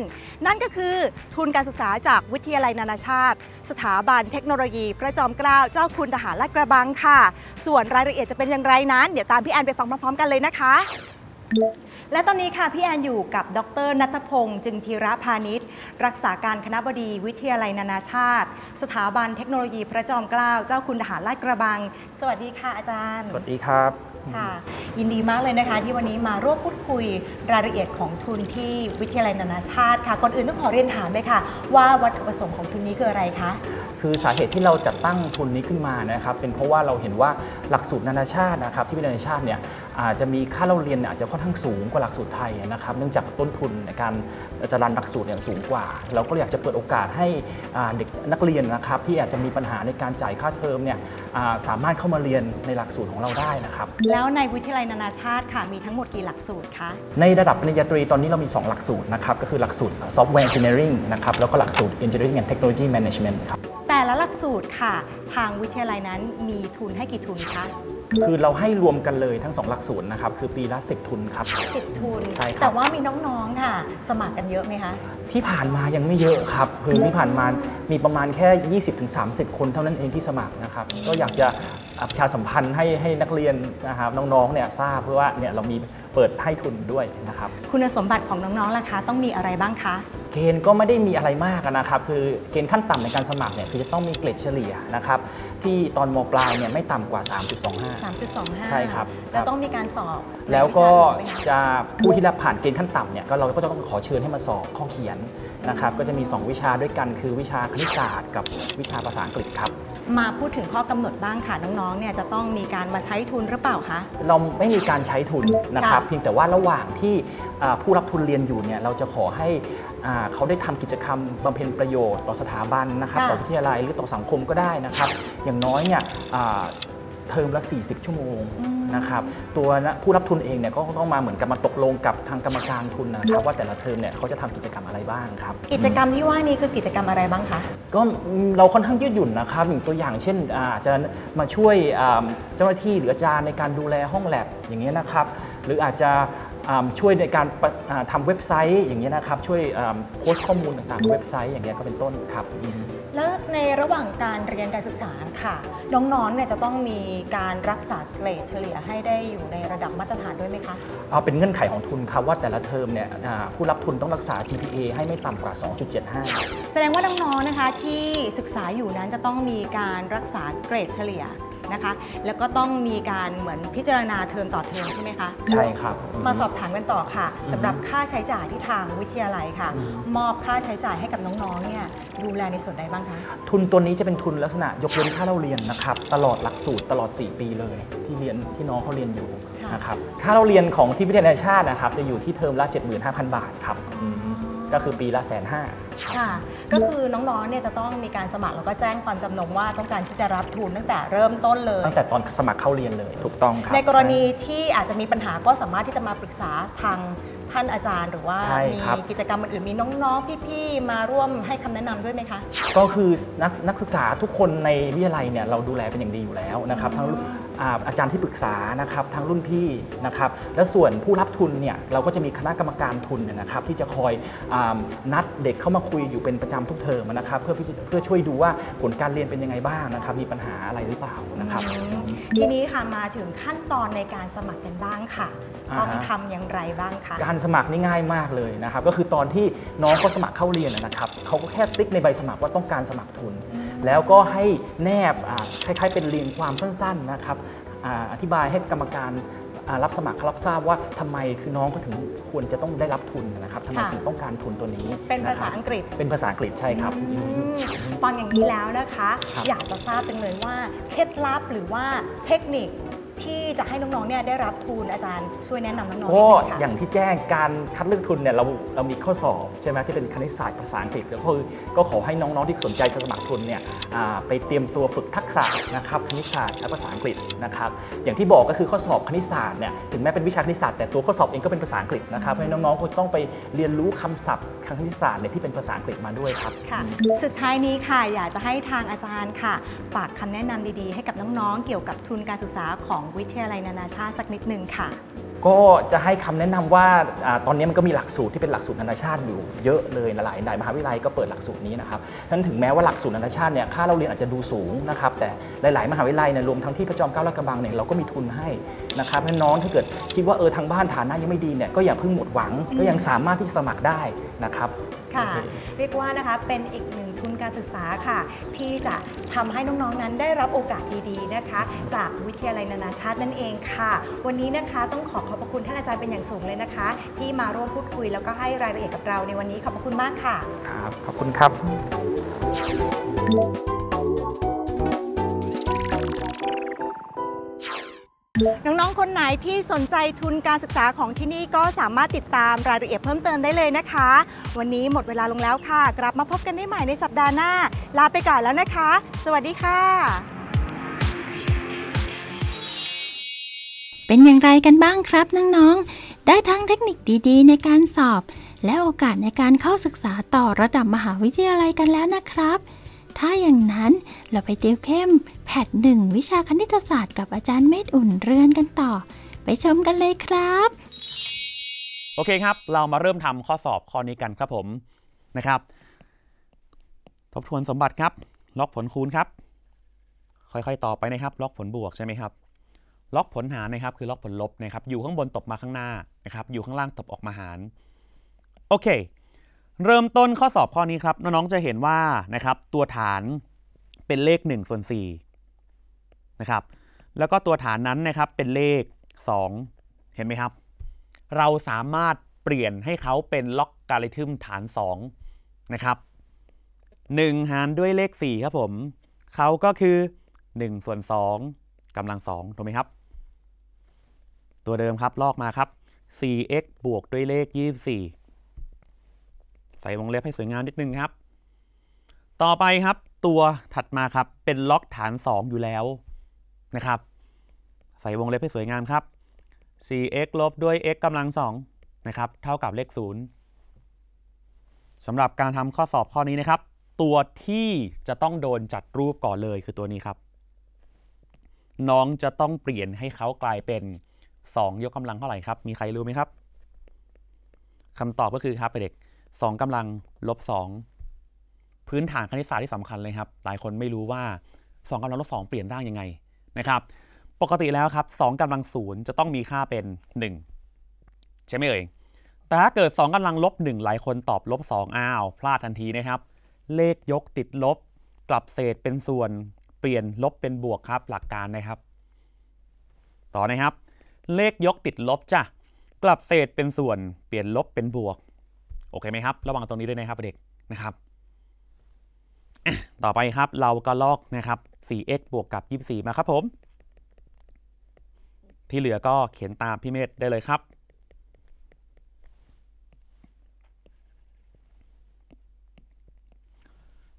นั่นก็คือทุนการศึกษาจากวิทยาลัยนานาชาติ สถาบันเทคโนโลยี พระจอมเกล้าเจ้าคุณทหารลาดกระบังค่ะ ส่วนรายละเอียดจะเป็นอย่างไรนั้นเดี๋ยวตามพี่แอนไปฟังพร้อมๆกันเลยนะคะและตอนนี้ค่ะพี่แอนอยู่กับ ดรนัทพงศ์จึงธีระพาณิชย์รักษาการคณะบดีวิทยาลัยนานาชาติ สถาบันเทคโนโลยีพระจอมเกล้าเจ้าคุณทหารลาดกระบัง สวัสดีค่ะอาจารย์ สวัสดีครับ ค่ะ ยินดีมากเลยนะคะ ที่วันนี้มาร่วมพูดคุยรายละเอียดของทุนที่วิทยาลัยนานาชาติ ค่ะก่อนอื่นต้องขอเรียนถามเลยค่ะว่าวัตถุประสงค์ของทุนนี้คืออะไรคะคือสาเหตุที่เราจัดตั้งทุนนี้ขึ้นมานะครับเป็นเพราะว่าเราเห็นว่าหลักสูตรนานาชาตินะครับ ที่าลัยนานาชาติเนี่ยอาจจะมีค่าเล่าเรียนอาจจะค่อนข้างสูงกว่าหลักสูตรไทยนะครับเนื่องจากต้นทุนในการจะรันหลักสูตรเนี่ยสูงกว่า เราก็อยากจะเปิดโอกาสให้เด็กนักเรียนนะครับ ที่อาจจะมีปัญหาในการจ่ายค่าเทอมเนี่ยสามารถเข้ามาเรียนในหลักสูตรของเราได้นะครับ แล้วในวิทยาลัยนานาชาติค่ะมีทั้งหมดกี่หลักสูตรคะในระดับปริญญาตรีตอนนี้เรามี 2 หลักสูตรนะครับก็คือหลักสูตรซอฟต์แวร์เอนจิเนียริงนะครับแล้วก็หลักสูตร Engineering and t e c h โ o l o g y m a เ a จเมนต์ครับแต่ละหลักสูตรค่ะ ทางวิทยาลัยนั้นมีทุนให้กี่ทุนคะคือเราให้รวมกันเลยทั้ง2หลักสูตรนะครับ คือปีละ10ทุนครับสิบทุนใช่ครับแต่ว่ามีน้องๆค่ะ สมัครกันเยอะไหมคะ ที่ผ่านมายังไม่เยอะครับคือที่ผ่านมามีประมาณแค่ 20-30 คนเท่านั้นเองที่สมัครนะครับ ก็อยากจะประชาสัมพันธ์ให้ให้นักเรียนนะครับน้องๆเนี่ยทราบเพื่อว่าเนี่ยเรามีปิดไพ่ทุนด้วยนะครับคุณสมบัติของน้องๆ ล่ะคะ ต้องมีอะไรบ้างคะ เกณฑ์ก็ไม่ได้มีอะไรมากนะครับคือเกณฑ์ขั้นต่ำในการสมัครเนี่ยคือจะต้องมีเกรดเฉลี่ยนะครับที่ตอนมปลายเนี่ยไม่ต่ำกว่า 3.25 3.25 ใช่ครับแล้วต้องมีการสอบแล้วก็จะผู้ที่รับผ่านเกณฑ์ขั้นต่ำเนี่ยก็เราก็จะต้องขอเชิญให้มาสอบข้อเขียนนะครับก็จะมี 2 วิชาด้วยกัน คือวิชาคณิตศาสตร์กับวิชาภาษาอังกฤษครับมาพูดถึงข้อกำหนดบ้างค่ะน้องๆ เนี่ยจะต้องมีการมาใช้ทุนหรือเปล่าคะ เราไม่มีการใช้ทุนนะครับเพียงแต่ว่าระหว่างที่ผู้รับทุนเรียนอยู่เนี่ยเราจะขอให้เขาได้ทำกิจกรรม บำเพ็ญประโยชน์ต่อสถาบันนะครับต่อวิทยาลัยหรือต่อสังคมก็ได้นะครับ อย่างน้อยเนี่ยเทอมละ 40 ชั่วโมงนะครับตัวผู้รับทุนเองเนี่ยก็ต้องมาเหมือนกับมาตกลงกับทางกรรมการทุนนะครับว่าแต่ละเทอมเนี่ยเขาจะทำกิจกรรมอะไรบ้างครับกิจกรรมที่ว่านี้คือกิจกรรมอะไรบ้างคะก็เราค่อนข้างยืดหยุ่นนะครับอย่างตัวอย่างเช่นอาจจะมาช่วยเจ้าหน้าที่หรืออาจารย์ในการดูแลห้องแลบอย่างเงี้ยนะครับหรืออาจจะช่วยในการทำเว็บไซต์อย่างเงี้ยนะครับช่วยโพสต์ข้อมูลต่างๆเว็บไซต์อย่างเงี้ยก็เป็นต้นครับแล้วในระหว่างการเรียนการศึกษาค่ะ น้องๆเนี่ยจะต้องมีการรักษาเกรดเฉลี่ยให้ได้อยู่ในระดับมาตรฐานด้วยไหมคะเอาเป็นเงื่อนไขของทุนครับว่าแต่ละเทอมเนี่ยผู้รับทุนต้องรักษา GPA ให้ไม่ต่ำกว่า 2.75 แสดงว่าน้องๆ นะคะ ที่ศึกษาอยู่นั้นจะต้องมีการรักษาเกรดเฉลี่ยนะคะแล้วก็ต้องมีการเหมือนพิจารณาเทอมต่อเทอมใช่ไหมคะใช่ครับ มาสอบถามกันต่อค่ะ สำหรับค่าใช้จ่ายที่ทางวิทยาลัยค่ะ มอบค่าใช้จ่ายให้กับน้องๆเนี่ยดูแลในส่วนใดบ้างคะทุนตัวนี้จะเป็นทุนลักษณะ ยกเว้นค่าเล่าเรียนนะครับตลอดหลักสูตรตลอด 4 ปีเลย ที่เรียนที่น้องเขาเรียนอยู่นะครับค่าเล่าเรียนของที่วิทยาลัยชาตินะครับ จะอยู่ที่เทอมละ 75,000 บาทครับก็คือปีละแสนห้าค่ะ ก็คือน้องๆ เนี่ยจะต้องมีการสมัครแล้วก็แจ้งความจำนงว่าต้องการที่จะรับทุนตั้งแต่เริ่มต้นเลย ตั้งแต่ตอนสมัครเข้าเรียนเลย ถูกต้องครับในกรณีที่อาจจะมีปัญหาก็สามารถที่จะมาปรึกษาทางท่านอาจารย์หรือว่ามีกิจกรรมอื่น มีน้องๆ พี่ ๆ มาร่วมให้คำแนะนำด้วยไหมคะ ก็คือนักนักศึกษาทุกคนในวิทยาลัยเนี่ยเราดูแลเป็นอย่างดีอยู่แล้วนะครับทั้งอาอาจารย์ที่ปรึกษานะครับ ทั้งรุ่นพี่นะครับ และส่วนผู้รับทุนเนี่ยเราก็จะมีคณะกรรมการทุนนะครับ ที่จะคอยอนัดเด็กเข้ามาคุยอยู่เป็นประจำทุกเทอมนะครับ เพื่อพิจเพื่อช่วยดูว่าผลการเรียนเป็นยังไงบ้างนะครับมีปัญหาอะไรหรือเปล่านะครับทีนี้ค่ะมาถึงขั้นตอนในการสมัครกันบ้างค่ะต้องทำอย่างไรบ้างคะ การสมัครนี่ง่ายมากเลยนะครับก็คือตอนที่น้องก็สมัครเข้าเรียนนะครับเขาก็แค่ติ๊กในใบสมัครว่าต้องการสมัครทุน แล้วก็ให้แนบคล้ายๆ เป็นเรียงความสั้นๆนะครับอธิบายให้กรรมการรับสมัครรับทราบว่าทำไมคือน้องก็ถึงควรจะต้องได้รับทุนนะครับทำไมถึงต้องการทุนตัวนี้ เป็นภาษาอังกฤษ เป็นภาษาอังกฤษใช่ครับฟังอย่างนี้แล้วนะคะ อยากจะทราบจังเลยว่าเคล็ดลับหรือว่าเทคนิคที่จะให้น้องๆเนี่ยได้รับทุนอาจารย์ช่วยแนะนำน้องๆก็นิดนึงอค่ะย่างที่แจ้งการคัดเลือกทุนเนี่ยเราเรามีข้อสอบ ใช่ไหมที่เป็นคณิตศาสตร์ภาษาอังกฤษก็คือก็ขอให้น้องๆที่สนใจจะสมัครทุนเนี่ยไปเตรียมตัวฝึกทักษะนะครับคณิตศาสตร์และภาษาอังกฤษนะครับอย่างที่บอกก็คือข้อสอบคณิตศาสตร์เนี่ยถึงแม้เป็นวิชาคณิตศาสตร์แต่ตัวข้อสอบเองก็เป็นภาษาอังกฤษนะครับเพราะน้นน้องๆก็ต้องไปเรียนรู้คำศัพท์ทางคณิตศาสตร์เนี่ยที่เป็นภาษาอังกฤษมาด้วยครับค่ะสุดท้ายนี้ค่ะ อยากจะให้ทางอาจารย์ค่ะ ฝากคำแนะนำดีๆ ให้กับน้องๆเกี่ยวกับทุนการศึกษาของวิทยาลัยนานาชาติสักนิดนึงค่ะ ก็จะให้คำแนะนำว่าตอนนี้มันก็มีหลักสูตรที่เป็นหลักสูตรนานาชาติอยู่ เยอะเลยหลายหลายมหาวิทยาลัยก็เปิดหลักสูตรนี้นะครับนั้นถึงแม้ว่าหลักสูตรนานาชาติเนี่ยค่าเราเรียนอาจจะดูสูงนะครับ แต่หลาย ๆ มหาวิทยาลัยเนี่ยรวมทั้งที่พระจอมเกล้าลาดกระบังเนี่ยเราก็มีทุนให้นะครับน้องถ้าเกิดคิดว่าเออทางบ้านฐานะยังไม่ดีเนี่ยก็อย่าเพิ่งหมดหวังก็ยังสามารถที่จะสมัครได้นะครับ ค่ะเรียกว่านะคะเป็นอีกหนึ่งนการศึกษาค่ะที่จะทำให้น้องๆ นั้นได้รับโอกาสดีๆ นะคะ จากวิทยาลัยนานาชาตินั่นเองค่ะ วันนี้นะคะต้องขอขอบพระคุณท่านอาจารย์เป็นอย่างสูงเลยนะคะ ที่มาร่วมพูดคุยแล้วก็ให้รายละเอียดกับเราในวันนี้ ขอบพระคุณมากค่ะ ครับ ขอบคุณครับน้อง ๆ คนไหนที่สนใจทุนการศึกษาของที่นี่ก็สามารถติดตามรายละเอียดเพิ่มเติมได้เลยนะคะ วันนี้หมดเวลาลงแล้วค่ะ กลับมาพบกันได้ใหม่ในสัปดาห์หน้า ลาไปก่อนแล้วนะคะ สวัสดีค่ะ เป็นอย่างไรกันบ้างครับน้องๆ ได้ทั้งเทคนิคดี ๆ ในการสอบ และโอกาสในการเข้าศึกษาต่อระดับมหาวิทยาลัยกันแล้วนะครับถ้าอย่างนั้นเราไปติวเข้มแผดหนึ่งวิชาคณิตศาสตร์กับอาจารย์เมธอุ่นเรือนกันต่อ ไปชมกันเลยครับ โอเคครับ เรามาเริ่มทำข้อสอบข้อนี้กันครับผมนะครับทบทวนสมบัติครับ ล็อกผลคูณครับ ค่อยๆต่อไปนะครับ ล็อกผลบวกใช่ไหมครับล็อกผลหารนะครับคือล็อกผลลบนะครับ อยู่ข้างบนตบมาข้างหน้านะครับอยู่ข้างล่างตบออกมาหาร โอเคเริ่มต้นข้อสอบข้อนี้ครับ น้อง ๆ จะเห็นว่านะครับตัวฐานเป็นเลข 1 ส่วน4นะครับแล้วก็ตัวฐานนั้นนะครับ เป็นเลข 2 เห็นไหมครับ เราสามารถเปลี่ยนให้เขาเป็นล็อกการิทึมฐาน2นะครับ 1 หารด้วยเลข 4 ครับผมเขาก็คือ 1 ส่วน 2กำลัง2ถูกไหมครับ ตัวเดิมครับลอกมาครับ 4x บวกด้วยเลข 24ใส่วงเล็บให้สวยงามนิดนึงครับ ต่อไปครับตัวถัดมาครับเป็นล็อกฐาน 2 อยู่แล้วนะครับ ใส่วงเล็บให้สวยงามครับ 4x ลบด้วย x กำลัง2นะครับเท่ากับเลข 0สำหรับการทำข้อสอบข้อนี้นะครับ ตัวที่จะต้องโดนจัดรูปก่อนเลยคือตัวนี้ครับ น้องจะต้องเปลี่ยนให้เขากลายเป็น 2 ยกกำลังเท่าไหร่ครับ มีใครรู้ไหมครับคำตอบก็คือครับเด็กสองกำลังลบสองพื้นฐานคณิตศาสตร์ที่สำคัญเลยครับ หลายคนไม่รู้ว่า 2กำลังลบงเปลี่ยนร่างยังไงนะครับ ปกติแล้วครับงกำลังศูนย์จะต้องมีค่าเป็น 1 ใช่ไหมเอ่ยแต่ถ้าเกิด 2กำลังลบหหลายคนตอบลบสอ้าว พลาดทันทีนะครับ เลขยกติดลบ กลับเศษเป็นส่วน เปลี่ยนลบเป็นบวกครับหลักการนะครับ ต่อนะครับ เลขยกติดลบ จ้ะ กลับเศษเป็นส่วนเปลี่ยนลบเป็นบวกโอเคไหมครับ ระวังตรงนี้ด้วยนะครับเด็กนะครับ ต่อไปครับเราก็ลอกนะครับ 4x บวกกับ 24 มาครับ ผม ที่เหลือก็เขียนตามพี่เมธได้เลยครับ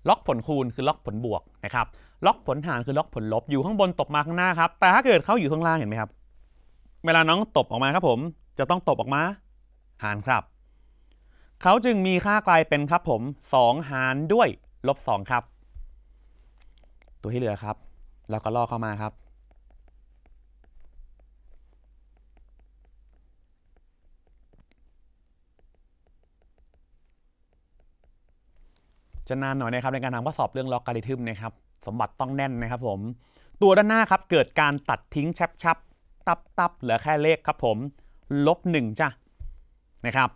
ล็อกผลคูณคือล็อกผลบวกนะครับ ล็อกผลหารคือล็อกผลลบอยู่ข้างบนตบมาข้างหน้าครับ แต่ถ้าเกิดเขาอยู่ข้างล่างเห็นไหมครับ เวลาน้องตบออกมาครับ ผม จะต้องตบออกมา หารครับเขาจึงมีค่ากลายเป็นครับผม 2 หารด้วย ลบ 2 ครับ ตัวที่เหลือครับ แล้วก็ลอเข้ามาครับ จะนานหน่อยนะครับในการทำข้อสอบเรื่องลอกการิทึมนะครับ สมบัติต้องแน่นนะครับผม ตัวด้านหน้าครับเกิดการตัดทิ้งชับๆตับๆเหลือแค่เลขครับผม ลบ 1จ้ะ นะครับ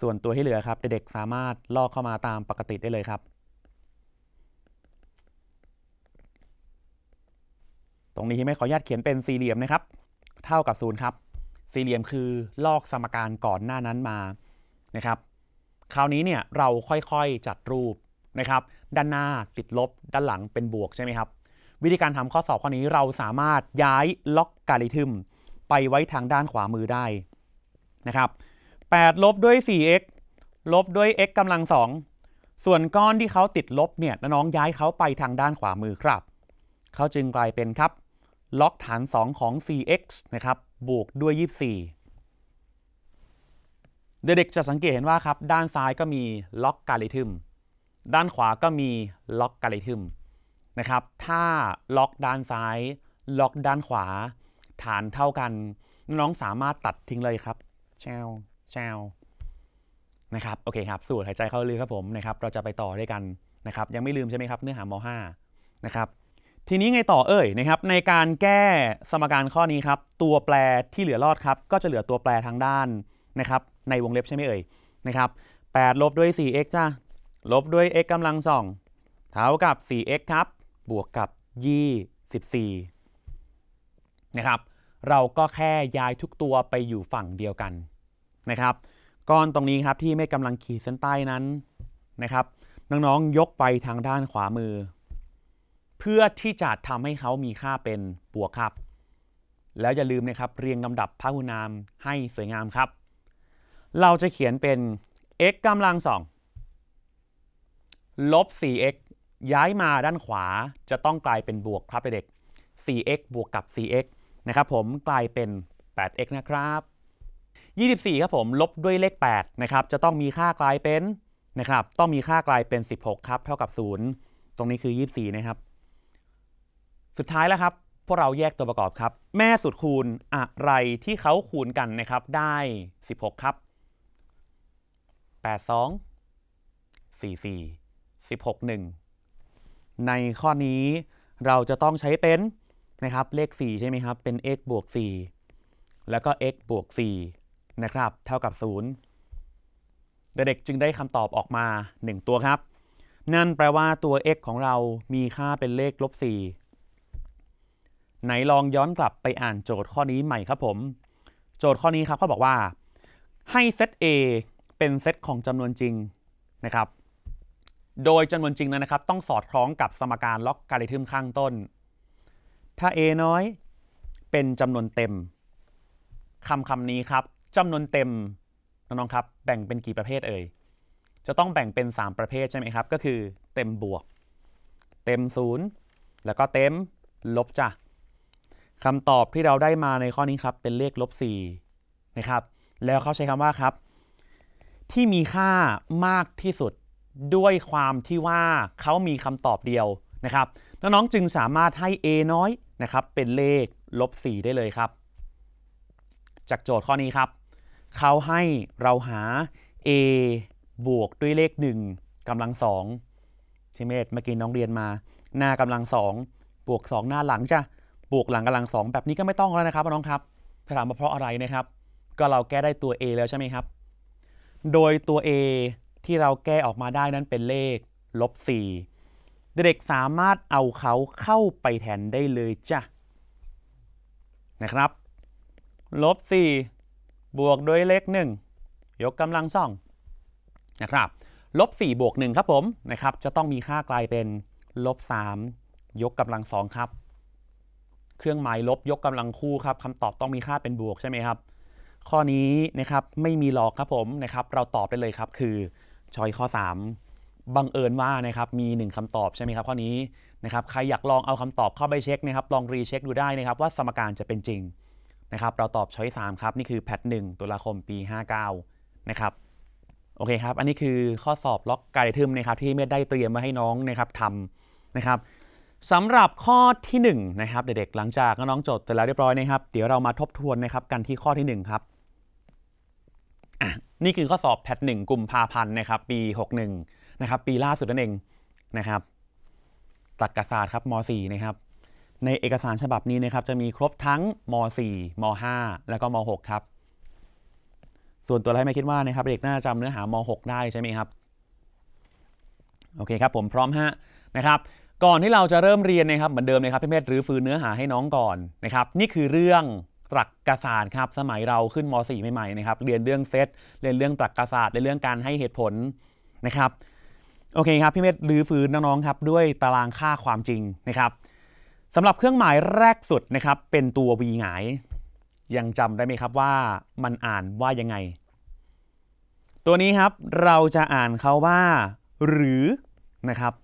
ส่วนตัวที่เหลือครับเด็กๆสามารถลอกเข้ามาตามปกติได้เลยครับ ตรงนี้ที่ไม่ขออนุญาตเขียนเป็นสี่เหลี่ยมนะครับ เท่ากับศูนย์ครับสี่เหลี่ยมคือลอกสมการก่อนหน้านั้นมานะครับ คราวนี้เนี่ยเราค่อย ๆ จัดรูปนะครับ ด้านหน้าติดลบด้านหลังเป็นบวกใช่ไหมครับ วิธีการทำข้อสอบข้อนี้เราสามารถย้ายล็อกการิทึม ไปไว้ทางด้านขวามือได้นะครับ8ลบด้วย 4x ลบด้วย x กำลัง2ส่วนก้อนที่เขาติดลบเนี่ยน้องย้ายเขาไปทางด้านขวามือครับเขาจึงกลายเป็นครับล็อกฐาน 2 ของ 4x นะครับบวกด้วย24 เด็กๆจะสังเกตเห็นว่าครับ ด้านซ้ายก็มีล็อกการิทึม ด้านขวาก็มีล็อกการิทึมนะครับถ้าล็อกด้านซ้ายล็อกด้านขวา ฐานเท่ากัน น้องสามารถตัดทิ้งเลยครับเชวาแชวนะครับโอเคครับ สูดหายใจเข้าลึกครับผมนะครับเราจะไปต่อด้วยกันนะครับยังไม่ลืมใช่ไหมครับเนื้อหาม5นะครับทีนี้ไงต่อเอ่ยนะครับในการแก้สมการข้อนี้ครับ ตัวแปรที่เหลือรอดครับ ก็จะเหลือตัวแปรทางด้านนะครับในวงเล็บใช่ไหมเอ่ยนะครับ8ลบด้วย 4x จ้าลบด้วย x กำลังสองเท่ากับ 4x ครับบวกกับ24นะครับเราก็แค่ย้ายทุกตัวไปอยู่ฝั่งเดียวกันนะครับก้อนตรงนี้ครับที่ไม่กำลังขีดเส้นใต้นั้นนะครับน้องๆ ยกไปทางด้านขวามือ เพื่อที่จะทำให้เขามีค่าเป็นบวกครับ แล้วอย่าลืมนะครับเรียงลำดับพหุนามให้สวยงามครับ เราจะเขียนเป็น x กำลังสองลบ 4x ย้ายมาด้านขวาจะต้องกลายเป็นบวกครับเด็ก 4x บวกกับ 4x นะครับผมกลายเป็น 8x นะครับ24 ครับผมลบด้วยเลข8นะครับจะต้องมีค่ากลายเป็นนะครับต้องมีค่ากลายเป็น 16 ครับ เท่ากับ 0 ตรงนี้คือ 24 นะครับ สุดท้ายแล้วครับพวกเราแยกตัวประกอบครับ แม่สุดคูณอะไรที่เขาคูณกันนะครับได้ 16 ครับ 82 44 16 1 ในข้อนี้เราจะต้องใช้เป็นนะครับเลข4ใช่ไหมครับเป็น x บวก4แล้วก็ x บวก4นะครับ เท่ากับ 0 เด็กๆจึงได้คำตอบออกมา 1 ตัวครับ นั่นแปลว่าตัว x ของเรามีค่าเป็นเลขลบ 4 ไหนลองย้อนกลับไปอ่านโจทย์ข้อนี้ใหม่ครับผม โจทย์ข้อนี้ครับเขาบอกว่า ให้เซต A เป็นเซตของจำนวนจริงนะครับ โดยจำนวนจริงนั้นนะครับ ต้องสอดคล้องกับสมการล็อกการิทึมข้างต้น ถ้า A น้อยเป็นจำนวนเต็มคำคำนี้ครับจำนวนเต็มน้องๆครับแบ่งเป็นกี่ประเภทเอ่ยจะต้องแบ่งเป็น3ประเภทใช่ไหมครับ ก็คือเต็มบวก เต็มศูนย์แล้วก็เต็ม ลบจ้ะคำตอบที่เราได้มาในข้อนี้ครับ เป็นเลขลบ4นะครับแล้วเขาใช้คำว่าครับ ที่มีค่ามากที่สุดด้วยความที่ว่าเขามีคำตอบเดียวนะครับน้องๆจึงสามารถให้ a น้อยนะครับ เป็นเลขลบ4ได้เลยครับ จากโจทย์ข้อนี้ครับเขาให้เราหา a บวกด้วยเลข 1กำลังสองใช่ไหมเมื่อกี้น้องเรียนมา หน้ากำลังสองบวก 2 หน้าหลังจ้ะบวกหลังกำลังสองแบบนี้ก็ไม่ต้องแล้วนะครับน้องครับถามมาเพราะอะไรนะครับ ก็เราแก้ได้ตัว a แล้วใช่ไหมครับ โดยตัว a ที่เราแก้ออกมาได้นั้นเป็นเลขลบ4เด็กสามารถเอาเขาเข้าไปแทนได้เลยจ้ะนะครับลบ4บวกด้วยเลข1 ยกกำลังสองนะครับลบ4บวก1ครับผมนะครับจะต้องมีค่ากลายเป็นลบ3ยกกำลังสองครับ เครื่องหมายลบยกกำลังคู่ครับคำตอบต้องมีค่าเป็นบวกใช่ไหมครับข้อนี้นะครับไม่มีหลอกครับผมนะครับเราตอบได้เลยครับคือชอยข้อ 3บังเอิญว่านะครับมี 1 คำตอบใช่ไหมครับข้อนี้นะครับใครอยากลองเอาคำตอบเข้าไปเช็คนะครับลองรีเช็คดูได้นะครับว่าสมการจะเป็นจริงนะครับเราตอบช้อย3ครับ นี่คือ แพทหนึ่งตุลาคมปี 59 นะครับโอเคครับอันนี้คือข้อสอบล็อกกาทึมนะครับ ที่เมธได้เตรียมมาให้น้องนะครับทำนะครับสำหรับข้อที่ 1 นะครับเด็กๆ หลังจากน้องจดแต่แล้วเรียบร้อยนะครับ เดี๋ยวเรามาทบทวนนะครับกันที่ข้อที่ 1 ครับนี่คือข้อสอบแพทหนึ่งกลุ่มพาพันธ์นะครับ ปี 61 นะครับปีล่าสุดนั่นเองนะครับตรรกศาสตร์ครับม .4 นะครับในเอกสารฉบับนี้นะครับ จะมีครบทั้งม .4 ม .5 แล้วก็ม .6 ครับ ส่วนตัวเล้ไม่คิดว่านะครับเด็กน่าจะจำเนื้อหาม6ได้ใช่ไหมครับ โอเคครับ ผมพร้อมฮะนะครับ ก่อนที่เราจะเริ่มเรียนนะครับเหมือนเดิมนะครับ พี่เมธรื้อฟื้นเนื้อหาให้น้องก่อนนะครับ นี่คือเรื่องตรรกศาสตร์ครับ สมัยเราขึ้นม .4 ใหม่ๆนะครับเรียนเรื่องเซตเรียนเรื่องตรรกศาสตร์เรียนเรื่องการให้เหตุผลนะครับ โอเคครับ พี่เมธรื้อฟื้นน้องๆครับ ด้วยตารางค่าความจริงนะครับสำหรับเครื่องหมายแรกสุดนะครับ เป็นตัววีหงาย ยังจำได้ไหมครับว่ามันอ่านว่ายังไง ตัวนี้ครับเราจะอ่านเขาว่า หรือ นะครับ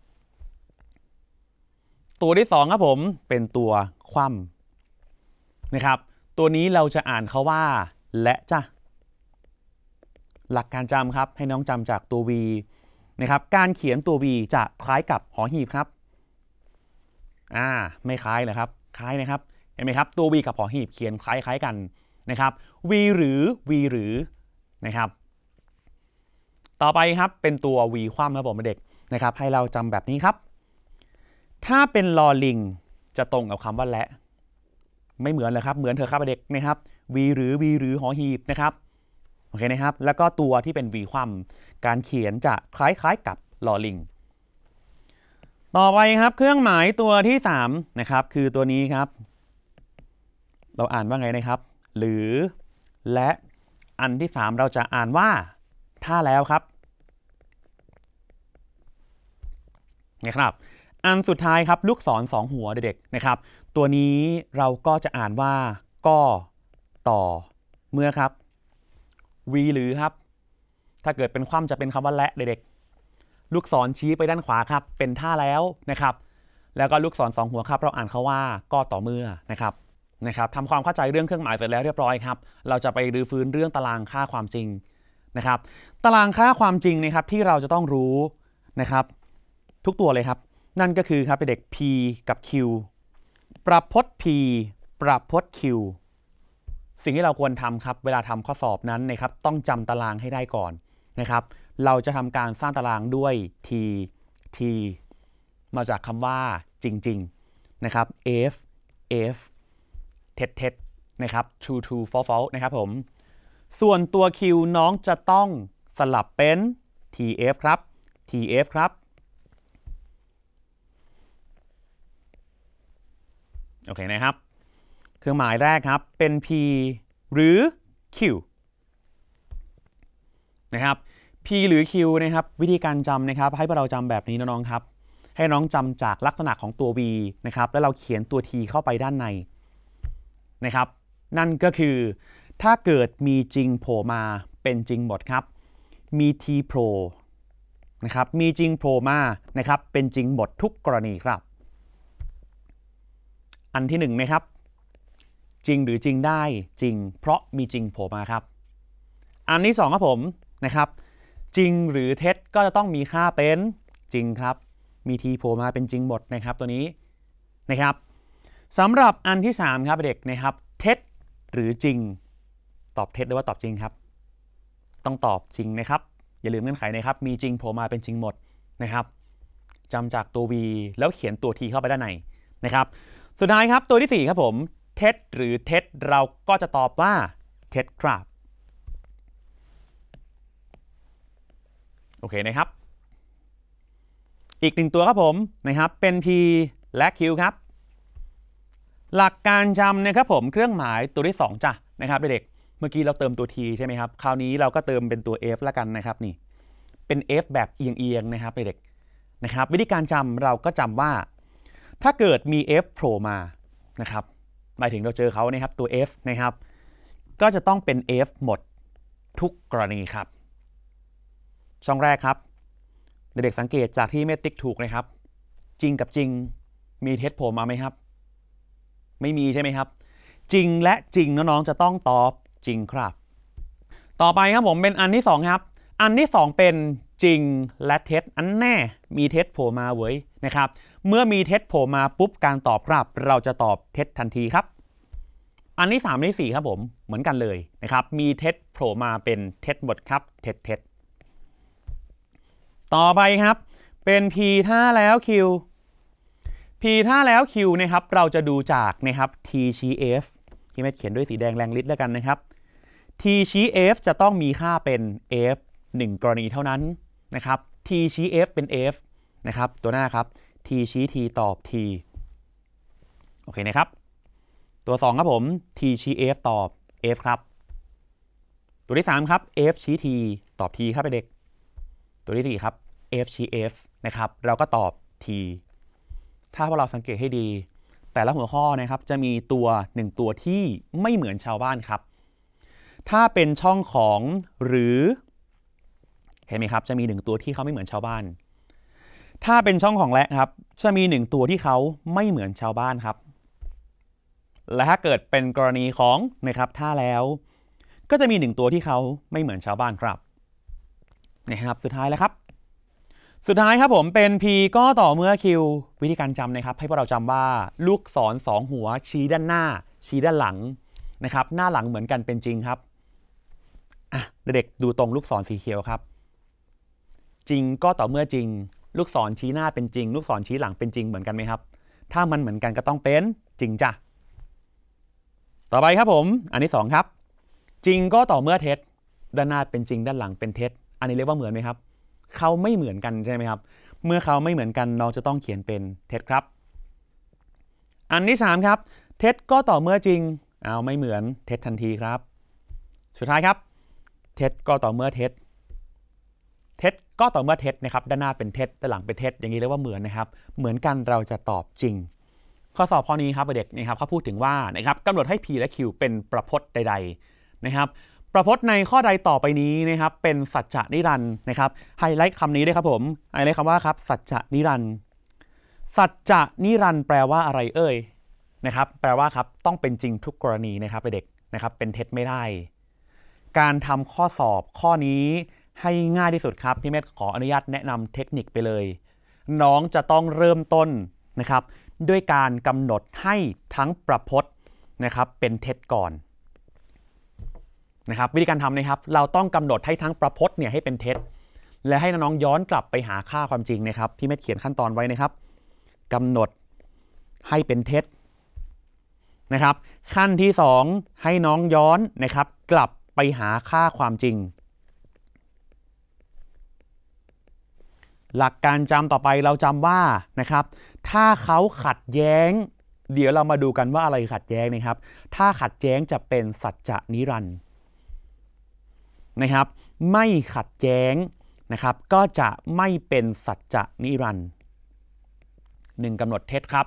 ตัวที่สองครับผมเป็นตัวคว่ำนะครับ ตัวนี้เราจะอ่านเขาว่า และจ้ะหลักการจำครับ ให้น้องจำจากตัว V นะครับการเขียนตัว V จะคล้ายกับหอหีบครับอ่าไม่คล้ายเลยครับคล้ายนะครับเห็นไหมครับตัว v กับหอหีบเขียนคล้ายคล้ายกันนะครับ v หรือ v หรือ นะครับ ต่อไปครับเป็นตัว v คว่ำครับผมเด็กนะครับ ให้เราจำแบบนี้ครับ ถ้าเป็นลอลิงจะตรงกับคำว่าและ ไม่เหมือนเลยครับ เหมือนเธอครับเด็กนะครับ v หรือ v หรือหอหีบนะครับโอเคนะครับ แล้วก็ตัวที่เป็น v คว่ำการเขียนจะคล้ายคล้ายกับลอลิงต่อไปครับเครื่องหมายตัวที่3นะครับคือตัวนี้ครับ เราอ่านว่าไงนะครับ หรือ และอันที่ 3 เราจะอ่านว่าถ้าแล้วครับนะครับอันสุดท้ายครับลูกศรสองหัวเด็กๆนะครับ ตัวนี้เราก็จะอ่านว่าก็ต่อเมื่อครับวีหรือครับ ถ้าเกิดเป็นความจะเป็นคำว่าและเด็กๆลูกศรชี้ไปด้านขวาครับเป็นท่าแล้วนะครับ แล้วก็ลูกศรสองหัวครับเราอ่านเขาว่าก็ต่อเมื่อนะครับนะครับทำความเข้าใจเรื่องเครื่องหมายเสร็จแล้วเรียบร้อยครับเราจะไปรื้อฟื้นเรื่องตารางค่าความจริงนะครับ ตารางค่าความจริงนะครับที่เราจะต้องรู้นะครับ ทุกตัวเลยครับ นั่นก็คือครับเป็นเด็ก p กับ q ประพจน์ p ประพจน์ q สิ่งที่เราควรทำครับเวลาทำข้อสอบนั้นนะครับ ต้องจำตารางให้ได้ก่อนนะครับเราจะทำการสร้างตารางด้วย t t มาจากคำว่า จริงๆนะครับ f f เท็ดเท็ดนะครับ true true false false นะครับผม ส่วนตัว q น้องจะต้องสลับเป็น tf ครับ tf ครับ โอเคนะครับ เครื่องหมายแรกครับเป็น p หรือ q นะครับ P หรือ Q นะครับวิธีการจำนะครับ ให้พวกเราจำแบบนี้น้องๆครับ ให้น้องจำจากลักษณะของตัว V นะครับแล้วเราเขียนตัว T เข้าไปด้านในนะครับ นั่นก็คือถ้าเกิดมีจริงโผล่มาเป็นจริงหมดครับ มี T โผล่นะครับมีจริงโผล่มานะครับ เป็นจริงหมดทุกกรณีครับ อันที่1นนะครับจริงหรือจริงได้จริง เพราะมีจริงโผล่มาครับ อันที่2ครับผมนะครับจริงหรือเท็จก็จะต้องมีค่าเป็นจริงครับ มีทีโผล่มาเป็นจริงหมดนะครับตัวนี้นะครับสำหรับอันที่ 3 ครับเด็กนะครับเท็จหรือจริง ตอบเท็จหรือว่าตอบจริงครับ ต้องตอบจริงนะครับ อย่าลืมเงื่อนไขนะครับมีจริงโผล่มาเป็นจริงหมดนะครับจำจากตัว v แล้วเขียนตัว t เข้าไปด้านในนะครับสุดท้ายครับตัวที่ 4 ครับผมเท็จหรือเท็จเราก็จะตอบว่าเท็จครับโอเคนะครับ อีกหนึ่งตัวครับผมนะครับเป็น P และ Q ครับ หลักการจำนะครับผมเครื่องหมายตัวที่ 2 จ้ะนะครับเด็ก เมื่อกี้เราเติมตัว T ใช่ไหมครับ คราวนี้เราก็เติมเป็นตัว F ละกันนะครับนี่ เป็น F แบบเอียงๆนะครับเด็กนะครับ วิธีการจำเราก็จำว่า ถ้าเกิดมี F โผล่มานะครับ หมายถึงเราเจอเขานะครับตัว F นะครับ ก็จะต้องเป็น F หมดทุกกรณีครับช่องแรกครับ เด็กๆสังเกตจากที่เมติกถูกนะครับ จริงกับจริงมีเท็จโผล่มาไหมครับ ไม่มีใช่ไหมครับ จริงและจริงน้องๆจะต้องตอบจริงครับ ต่อไปครับผมเป็นอันที่2ครับอันที่2เป็นจริงและเท็จอันแน่มีเท็จโผล่มาเว้ยนะครับ เมื่อมีเท็จโผล่มาปุ๊บการตอบครับเราจะตอบเท็จทันทีครับ อันที่3ามอันที่4ครับผมเหมือนกันเลยนะครับมีเท็จโผล่มาเป็นเท็จหมดครับเท็จเท็จต่อไปครับ เป็น p ถ้าแล้ว q p ถ้าแล้ว q นะครับเราจะดูจากนะครับ t ชี้ f ที่แม่เขียนด้วยสีแดงแรงลิ์แล้วกันนะครับ t ชี้ f จะต้องมีค่าเป็น f 1 กรณีเท่านั้นนะครับ t ชี้ f เป็น f นะครับตัวหน้าครับ t ชี้ t ตอบ t โอเคนะครับ ตัว 2 ครับผม t ชี้ f ตอบ f ครับ ตัวที่ 3 ครับ f ชี้ t ตอบ t ครับเด็กตัวที่4ครับ f g f นะครับ เราก็ตอบ t ถ้าพวกเราสังเกตให้ดี แต่ละหัวข้อนะครับจะมีตัว1ตัวที่ไม่เหมือนชาวบ้านครับ ถ้าเป็นช่องของหรือ เห็นไหมครับจะมี 1 ตัวที่เขาไม่เหมือนชาวบ้าน ถ้าเป็นช่องของและครับ จะมี 1 ตัวที่เขาไม่เหมือนชาวบ้านครับ และถ้าเกิดเป็นกรณีของนะครับถ้าแล้วก็จะมี 1 ตัวที่เขาไม่เหมือนชาวบ้านครับนะครับสุดท้ายแล้วครับ สุดท้ายครับผม เป็น P ก็ต่อเมื่อ Q วิธีการจำนะครับ ให้พวกเราจำว่าลูกศรสองหัว ชี้ด้านหน้า ชี้ด้านหลังนะครับหน้าหลังเหมือนกันเป็นจริงครับอ่ะเด็กดูตรงลูกศรสีเขียวครับ จริงก็ต่อเมื่อจริง ลูกศรชี้หน้าเป็นจริง ลูกศรชี้หลังเป็นจริงเหมือนกันไหมครับ ถ้ามันเหมือนกันก็ต้องเป็นจริงจ้ะต่อไปครับผมอันที่2ครับจริงก็ต่อเมื่อเท็จด้านหน้าเป็นจริงด้านหลังเป็นเท็จอันนี้เรียกว่าเหมือนไหมครับเขาไม่เหมือนกันใช่ไหมครับ เมื่อเขาไม่เหมือนกัน เราจะต้องเขียนเป็นเท็จครับ อันที่3ครับ เท็จก็ต่อเมื่อจริงเอาไม่เหมือนเท็จทันทีครับ สุดท้ายครับ เท็จก็ต่อเมื่อเท็จ เท็จก็ต่อเมื่อเท็จนะครับ ด้านหน้าเป็นเท็จ ด้านหลังเป็นเท็จ อย่างนี้เรียกว่าเหมือนนะครับ เหมือนกันเราจะตอบจริง ข้อสอบข้อนี้ครับเด็กนะครับเขาพูดถึงว่านะครับกำหนดให้ p และ q เป็นประพจน์ใดๆ นะครับประพจน์ในข้อใดต่อไปนี้นะครับเป็นสัจจะนิรันด์นะครับ ไฮไลท์คำนี้ด้วยครับผมไฮไลท์คำว่าครับ สัจจะนิรันด์สัจจะนิรันด์แปลว่าอะไรเอ่ยนะครับแปลว่าครับต้องเป็นจริงทุกกรณีนะครับเด็กนะครับเป็นเท็จไม่ได้ การทำข้อสอบข้อนี้ ให้ง่ายที่สุดครับพี่เมธขออนุญาตแนะนำเทคนิคไปเลย น้องจะต้องเริ่มต้นนะครับด้วยการกำหนดให้ทั้งประพจน์นะครับเป็นเท็จก่อนนะครับวิธีการทำนะครับเราต้องกำหนดให้ทั้งประพจน์เนี่ยให้เป็นเท็จ และให้น้องย้อนกลับไปหาค่าความจริงนะครับที่เม็ดเขียนขั้นตอนไว้นะครับ กำหนดให้เป็นเท็จนะครับขั้นที่ 2 ให้น้องย้อนนะครับกลับไปหาค่าความจริง หลักการจำต่อไปเราจำว่านะครับถ้าเขาขัดแย้ง เดี๋ยวเรามาดูกันว่าอะไรขัดแย้งนะครับ ถ้าขัดแย้งจะเป็นสัจจะนิรันดร์นะครับไม่ขัดแย้งนะครับก็จะไม่เป็นสัจจะนิรันดร์หนึ่งกำหนดเท็จครับ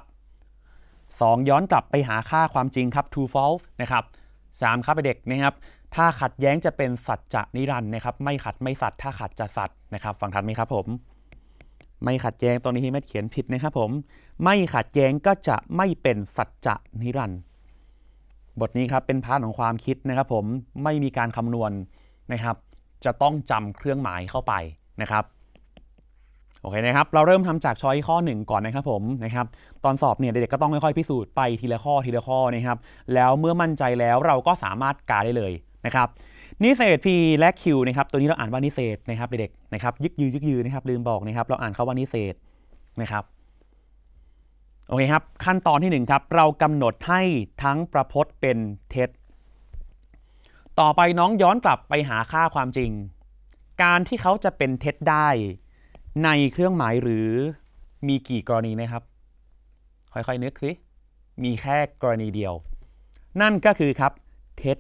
2. ย้อนกลับไปหาค่าความจริงครับ true false นะครับ 3. ครับไปเด็กนะครับ ถ้าขัดแย้งจะเป็นสัจจะนิรันดร์นะครับไม่ขัดไม่สัต์ถ้าขัดจะสัต์นะครับฟังทันไหมครับผมไม่ขัดแย้งตรงนี้ที่แม่เขียนผิดนะครับผมไม่ขัดแย้งก็จะไม่เป็นสัจจะนิรันดร์บทนี้ครับเป็นพาร์ทของความคิดนะครับผมไม่มีการคำนวณนะครับ จะต้องจำเครื่องหมายเข้าไปนะครับ โอเคนะครับ เราเริ่มทำจากช้อยข้อ 1 ก่อนนะครับผมนะครับ ตอนสอบเนี่ย เด็กๆก็ต้องค่อยๆพิสูจน์ไปทีละข้อทีละข้อนะครับ แล้วเมื่อมั่นใจแล้วเราก็สามารถกาได้เลยนะครับ นิเศษ P และ Q นะครับ ตัวนี้เราอ่านว่านิเศษนะครับเด็กๆนะครับ ยึกยือยึกยือนะครับลืมบอกนะครับเราอ่านเขาว่านิเศษนะครับ โอเคครับ ขั้นตอนที่1ครับเรากำหนดให้ทั้งประพจน์เป็นเท็จต่อไปน้องย้อนกลับไปหาค่าความจริง การที่เขาจะเป็นเท็จได้ ในเครื่องหมายหรือมีกี่กรณีไหมครับ ค่อยๆ นึกสิมีแค่กรณีเดียว นั่นก็คือครับเท็จ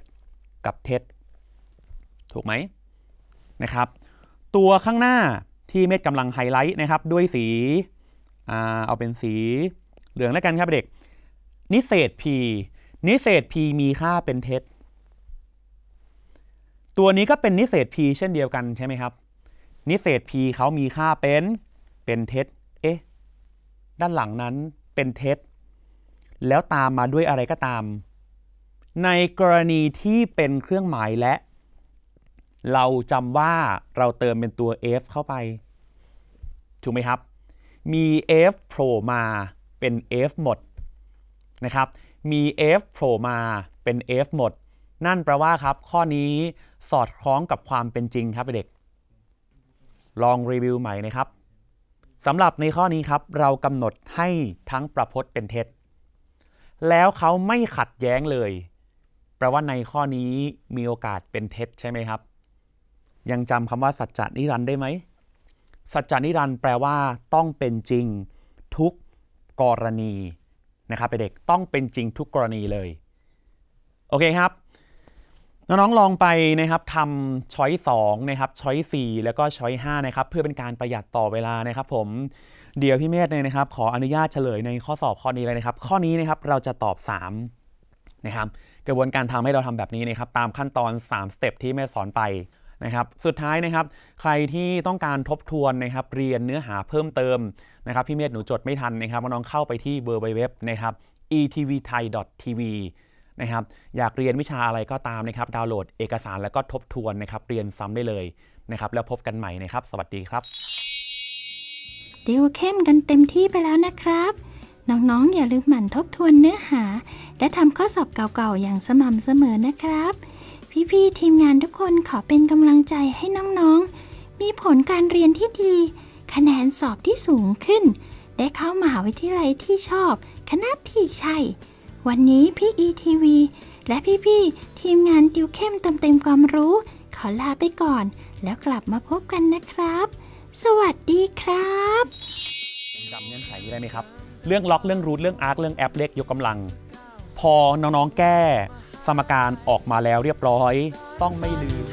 กับเท็จ ถูกไหมนะครับ ตัวข้างหน้าที่เม็ดกำลังไฮไลท์นะครับ ด้วยสีเอาเป็นสี เหลืองแล้วกันครับเด็ก นิเศษ P นิเศษ P มีค่าเป็นเท็จตัวนี้ก็เป็นนิเศษ p เช่นเดียวกันใช่ไหมครับ นิเศษ p เขามีค่าเป็น เป็นเท็จ เอ๊ะ ด้านหลังนั้นเป็นเท็จ แล้วตามมาด้วยอะไรก็ตาม ในกรณีที่เป็นเครื่องหมายและ เราจำว่าเราเติมเป็นตัว f เข้าไป ถูกไหมครับ มี f โผล่มา เป็น f หมดนะครับ มี f โผล่มาเป็น f หมด นั่นแปลว่าครับ ข้อนี้สอดคล้องกับความเป็นจริงครับเด็ก ลองรีวิวใหม่นะครับ สำหรับในข้อนี้ครับ เรากำหนดให้ทั้งประพจน์เป็นเท็จ แล้วเขาไม่ขัดแย้งเลย แปลว่าในข้อนี้มีโอกาสเป็นเท็จใช่ไหมครับ ยังจำคำว่า สัจจนิรันได้ไหม สัจจนิรันแปลว่าต้องเป็นจริงทุกกรณี นะครับเด็กต้องเป็นจริงทุกกรณีเลย โอเคครับน้องๆลองไปนะครับทำช้อยสองนะครับช้อยสี่แล้วก็ช้อยห้านะครับเพื่อเป็นการประหยัดต่อเวลานะครับผมเดี๋ยวพี่เมธเนี่ยนะครับ ขออนุญาตเฉลยในข้อสอบข้อนี้เลยนะครับ ข้อนี้นะครับเราจะตอบ3นะครับกระบวนการทำให้เราทำแบบนี้นะครับ ตามขั้นตอน3สเต็ปที่แม่สอนไปนะครับ สุดท้ายนะครับ ใครที่ต้องการทบทวนนะครับเรียนเนื้อหาเพิ่มเติมนะครับ พี่เมธหนูจดไม่ทันนะครับน้องเข้าไปที่เบอร์ไวเว็บนะครับ etvthai.tv นะครับอยากเรียนวิชาอะไรก็ตามนะครับ ดาวน์โหลดเอกสารแล้วก็ทบทวนนะครับเรียนซ้ำได้เลยนะครับแล้วพบกันใหม่นะครับ สวัสดีครับตดวเข้มกันเต็มที่ไปแล้วนะครับ น้องๆ อย่าลืมหมั่นทบทวนเนื้อหา และทำข้อสอบเก่าๆอย่างสม่ำเสมอนะครับ พี่ๆ ทีมงานทุกคนขอเป็นกำลังใจให้น้องๆ มีผลการเรียนที่ดี คะแนนสอบที่สูงขึ้นได้เข้ามหาวิทยาลัยที่ชอบคณะที่ใช่วันนี้พี่อีทีวีและพี่ ๆ ทีมงานติวเข้มเติมเต็มความรู้ ขอลาไปก่อน แล้วกลับมาพบกันนะครับ สวัสดีครับจำเงื่อนไขได้ไหมครับ เรื่องล็อกเรื่องรูทเรื่องอาร์คเรื่องแอปเล็กยกกำลัง พอน้องๆแก้ สมการออกมาแล้วเรียบร้อย ต้องไม่ลืม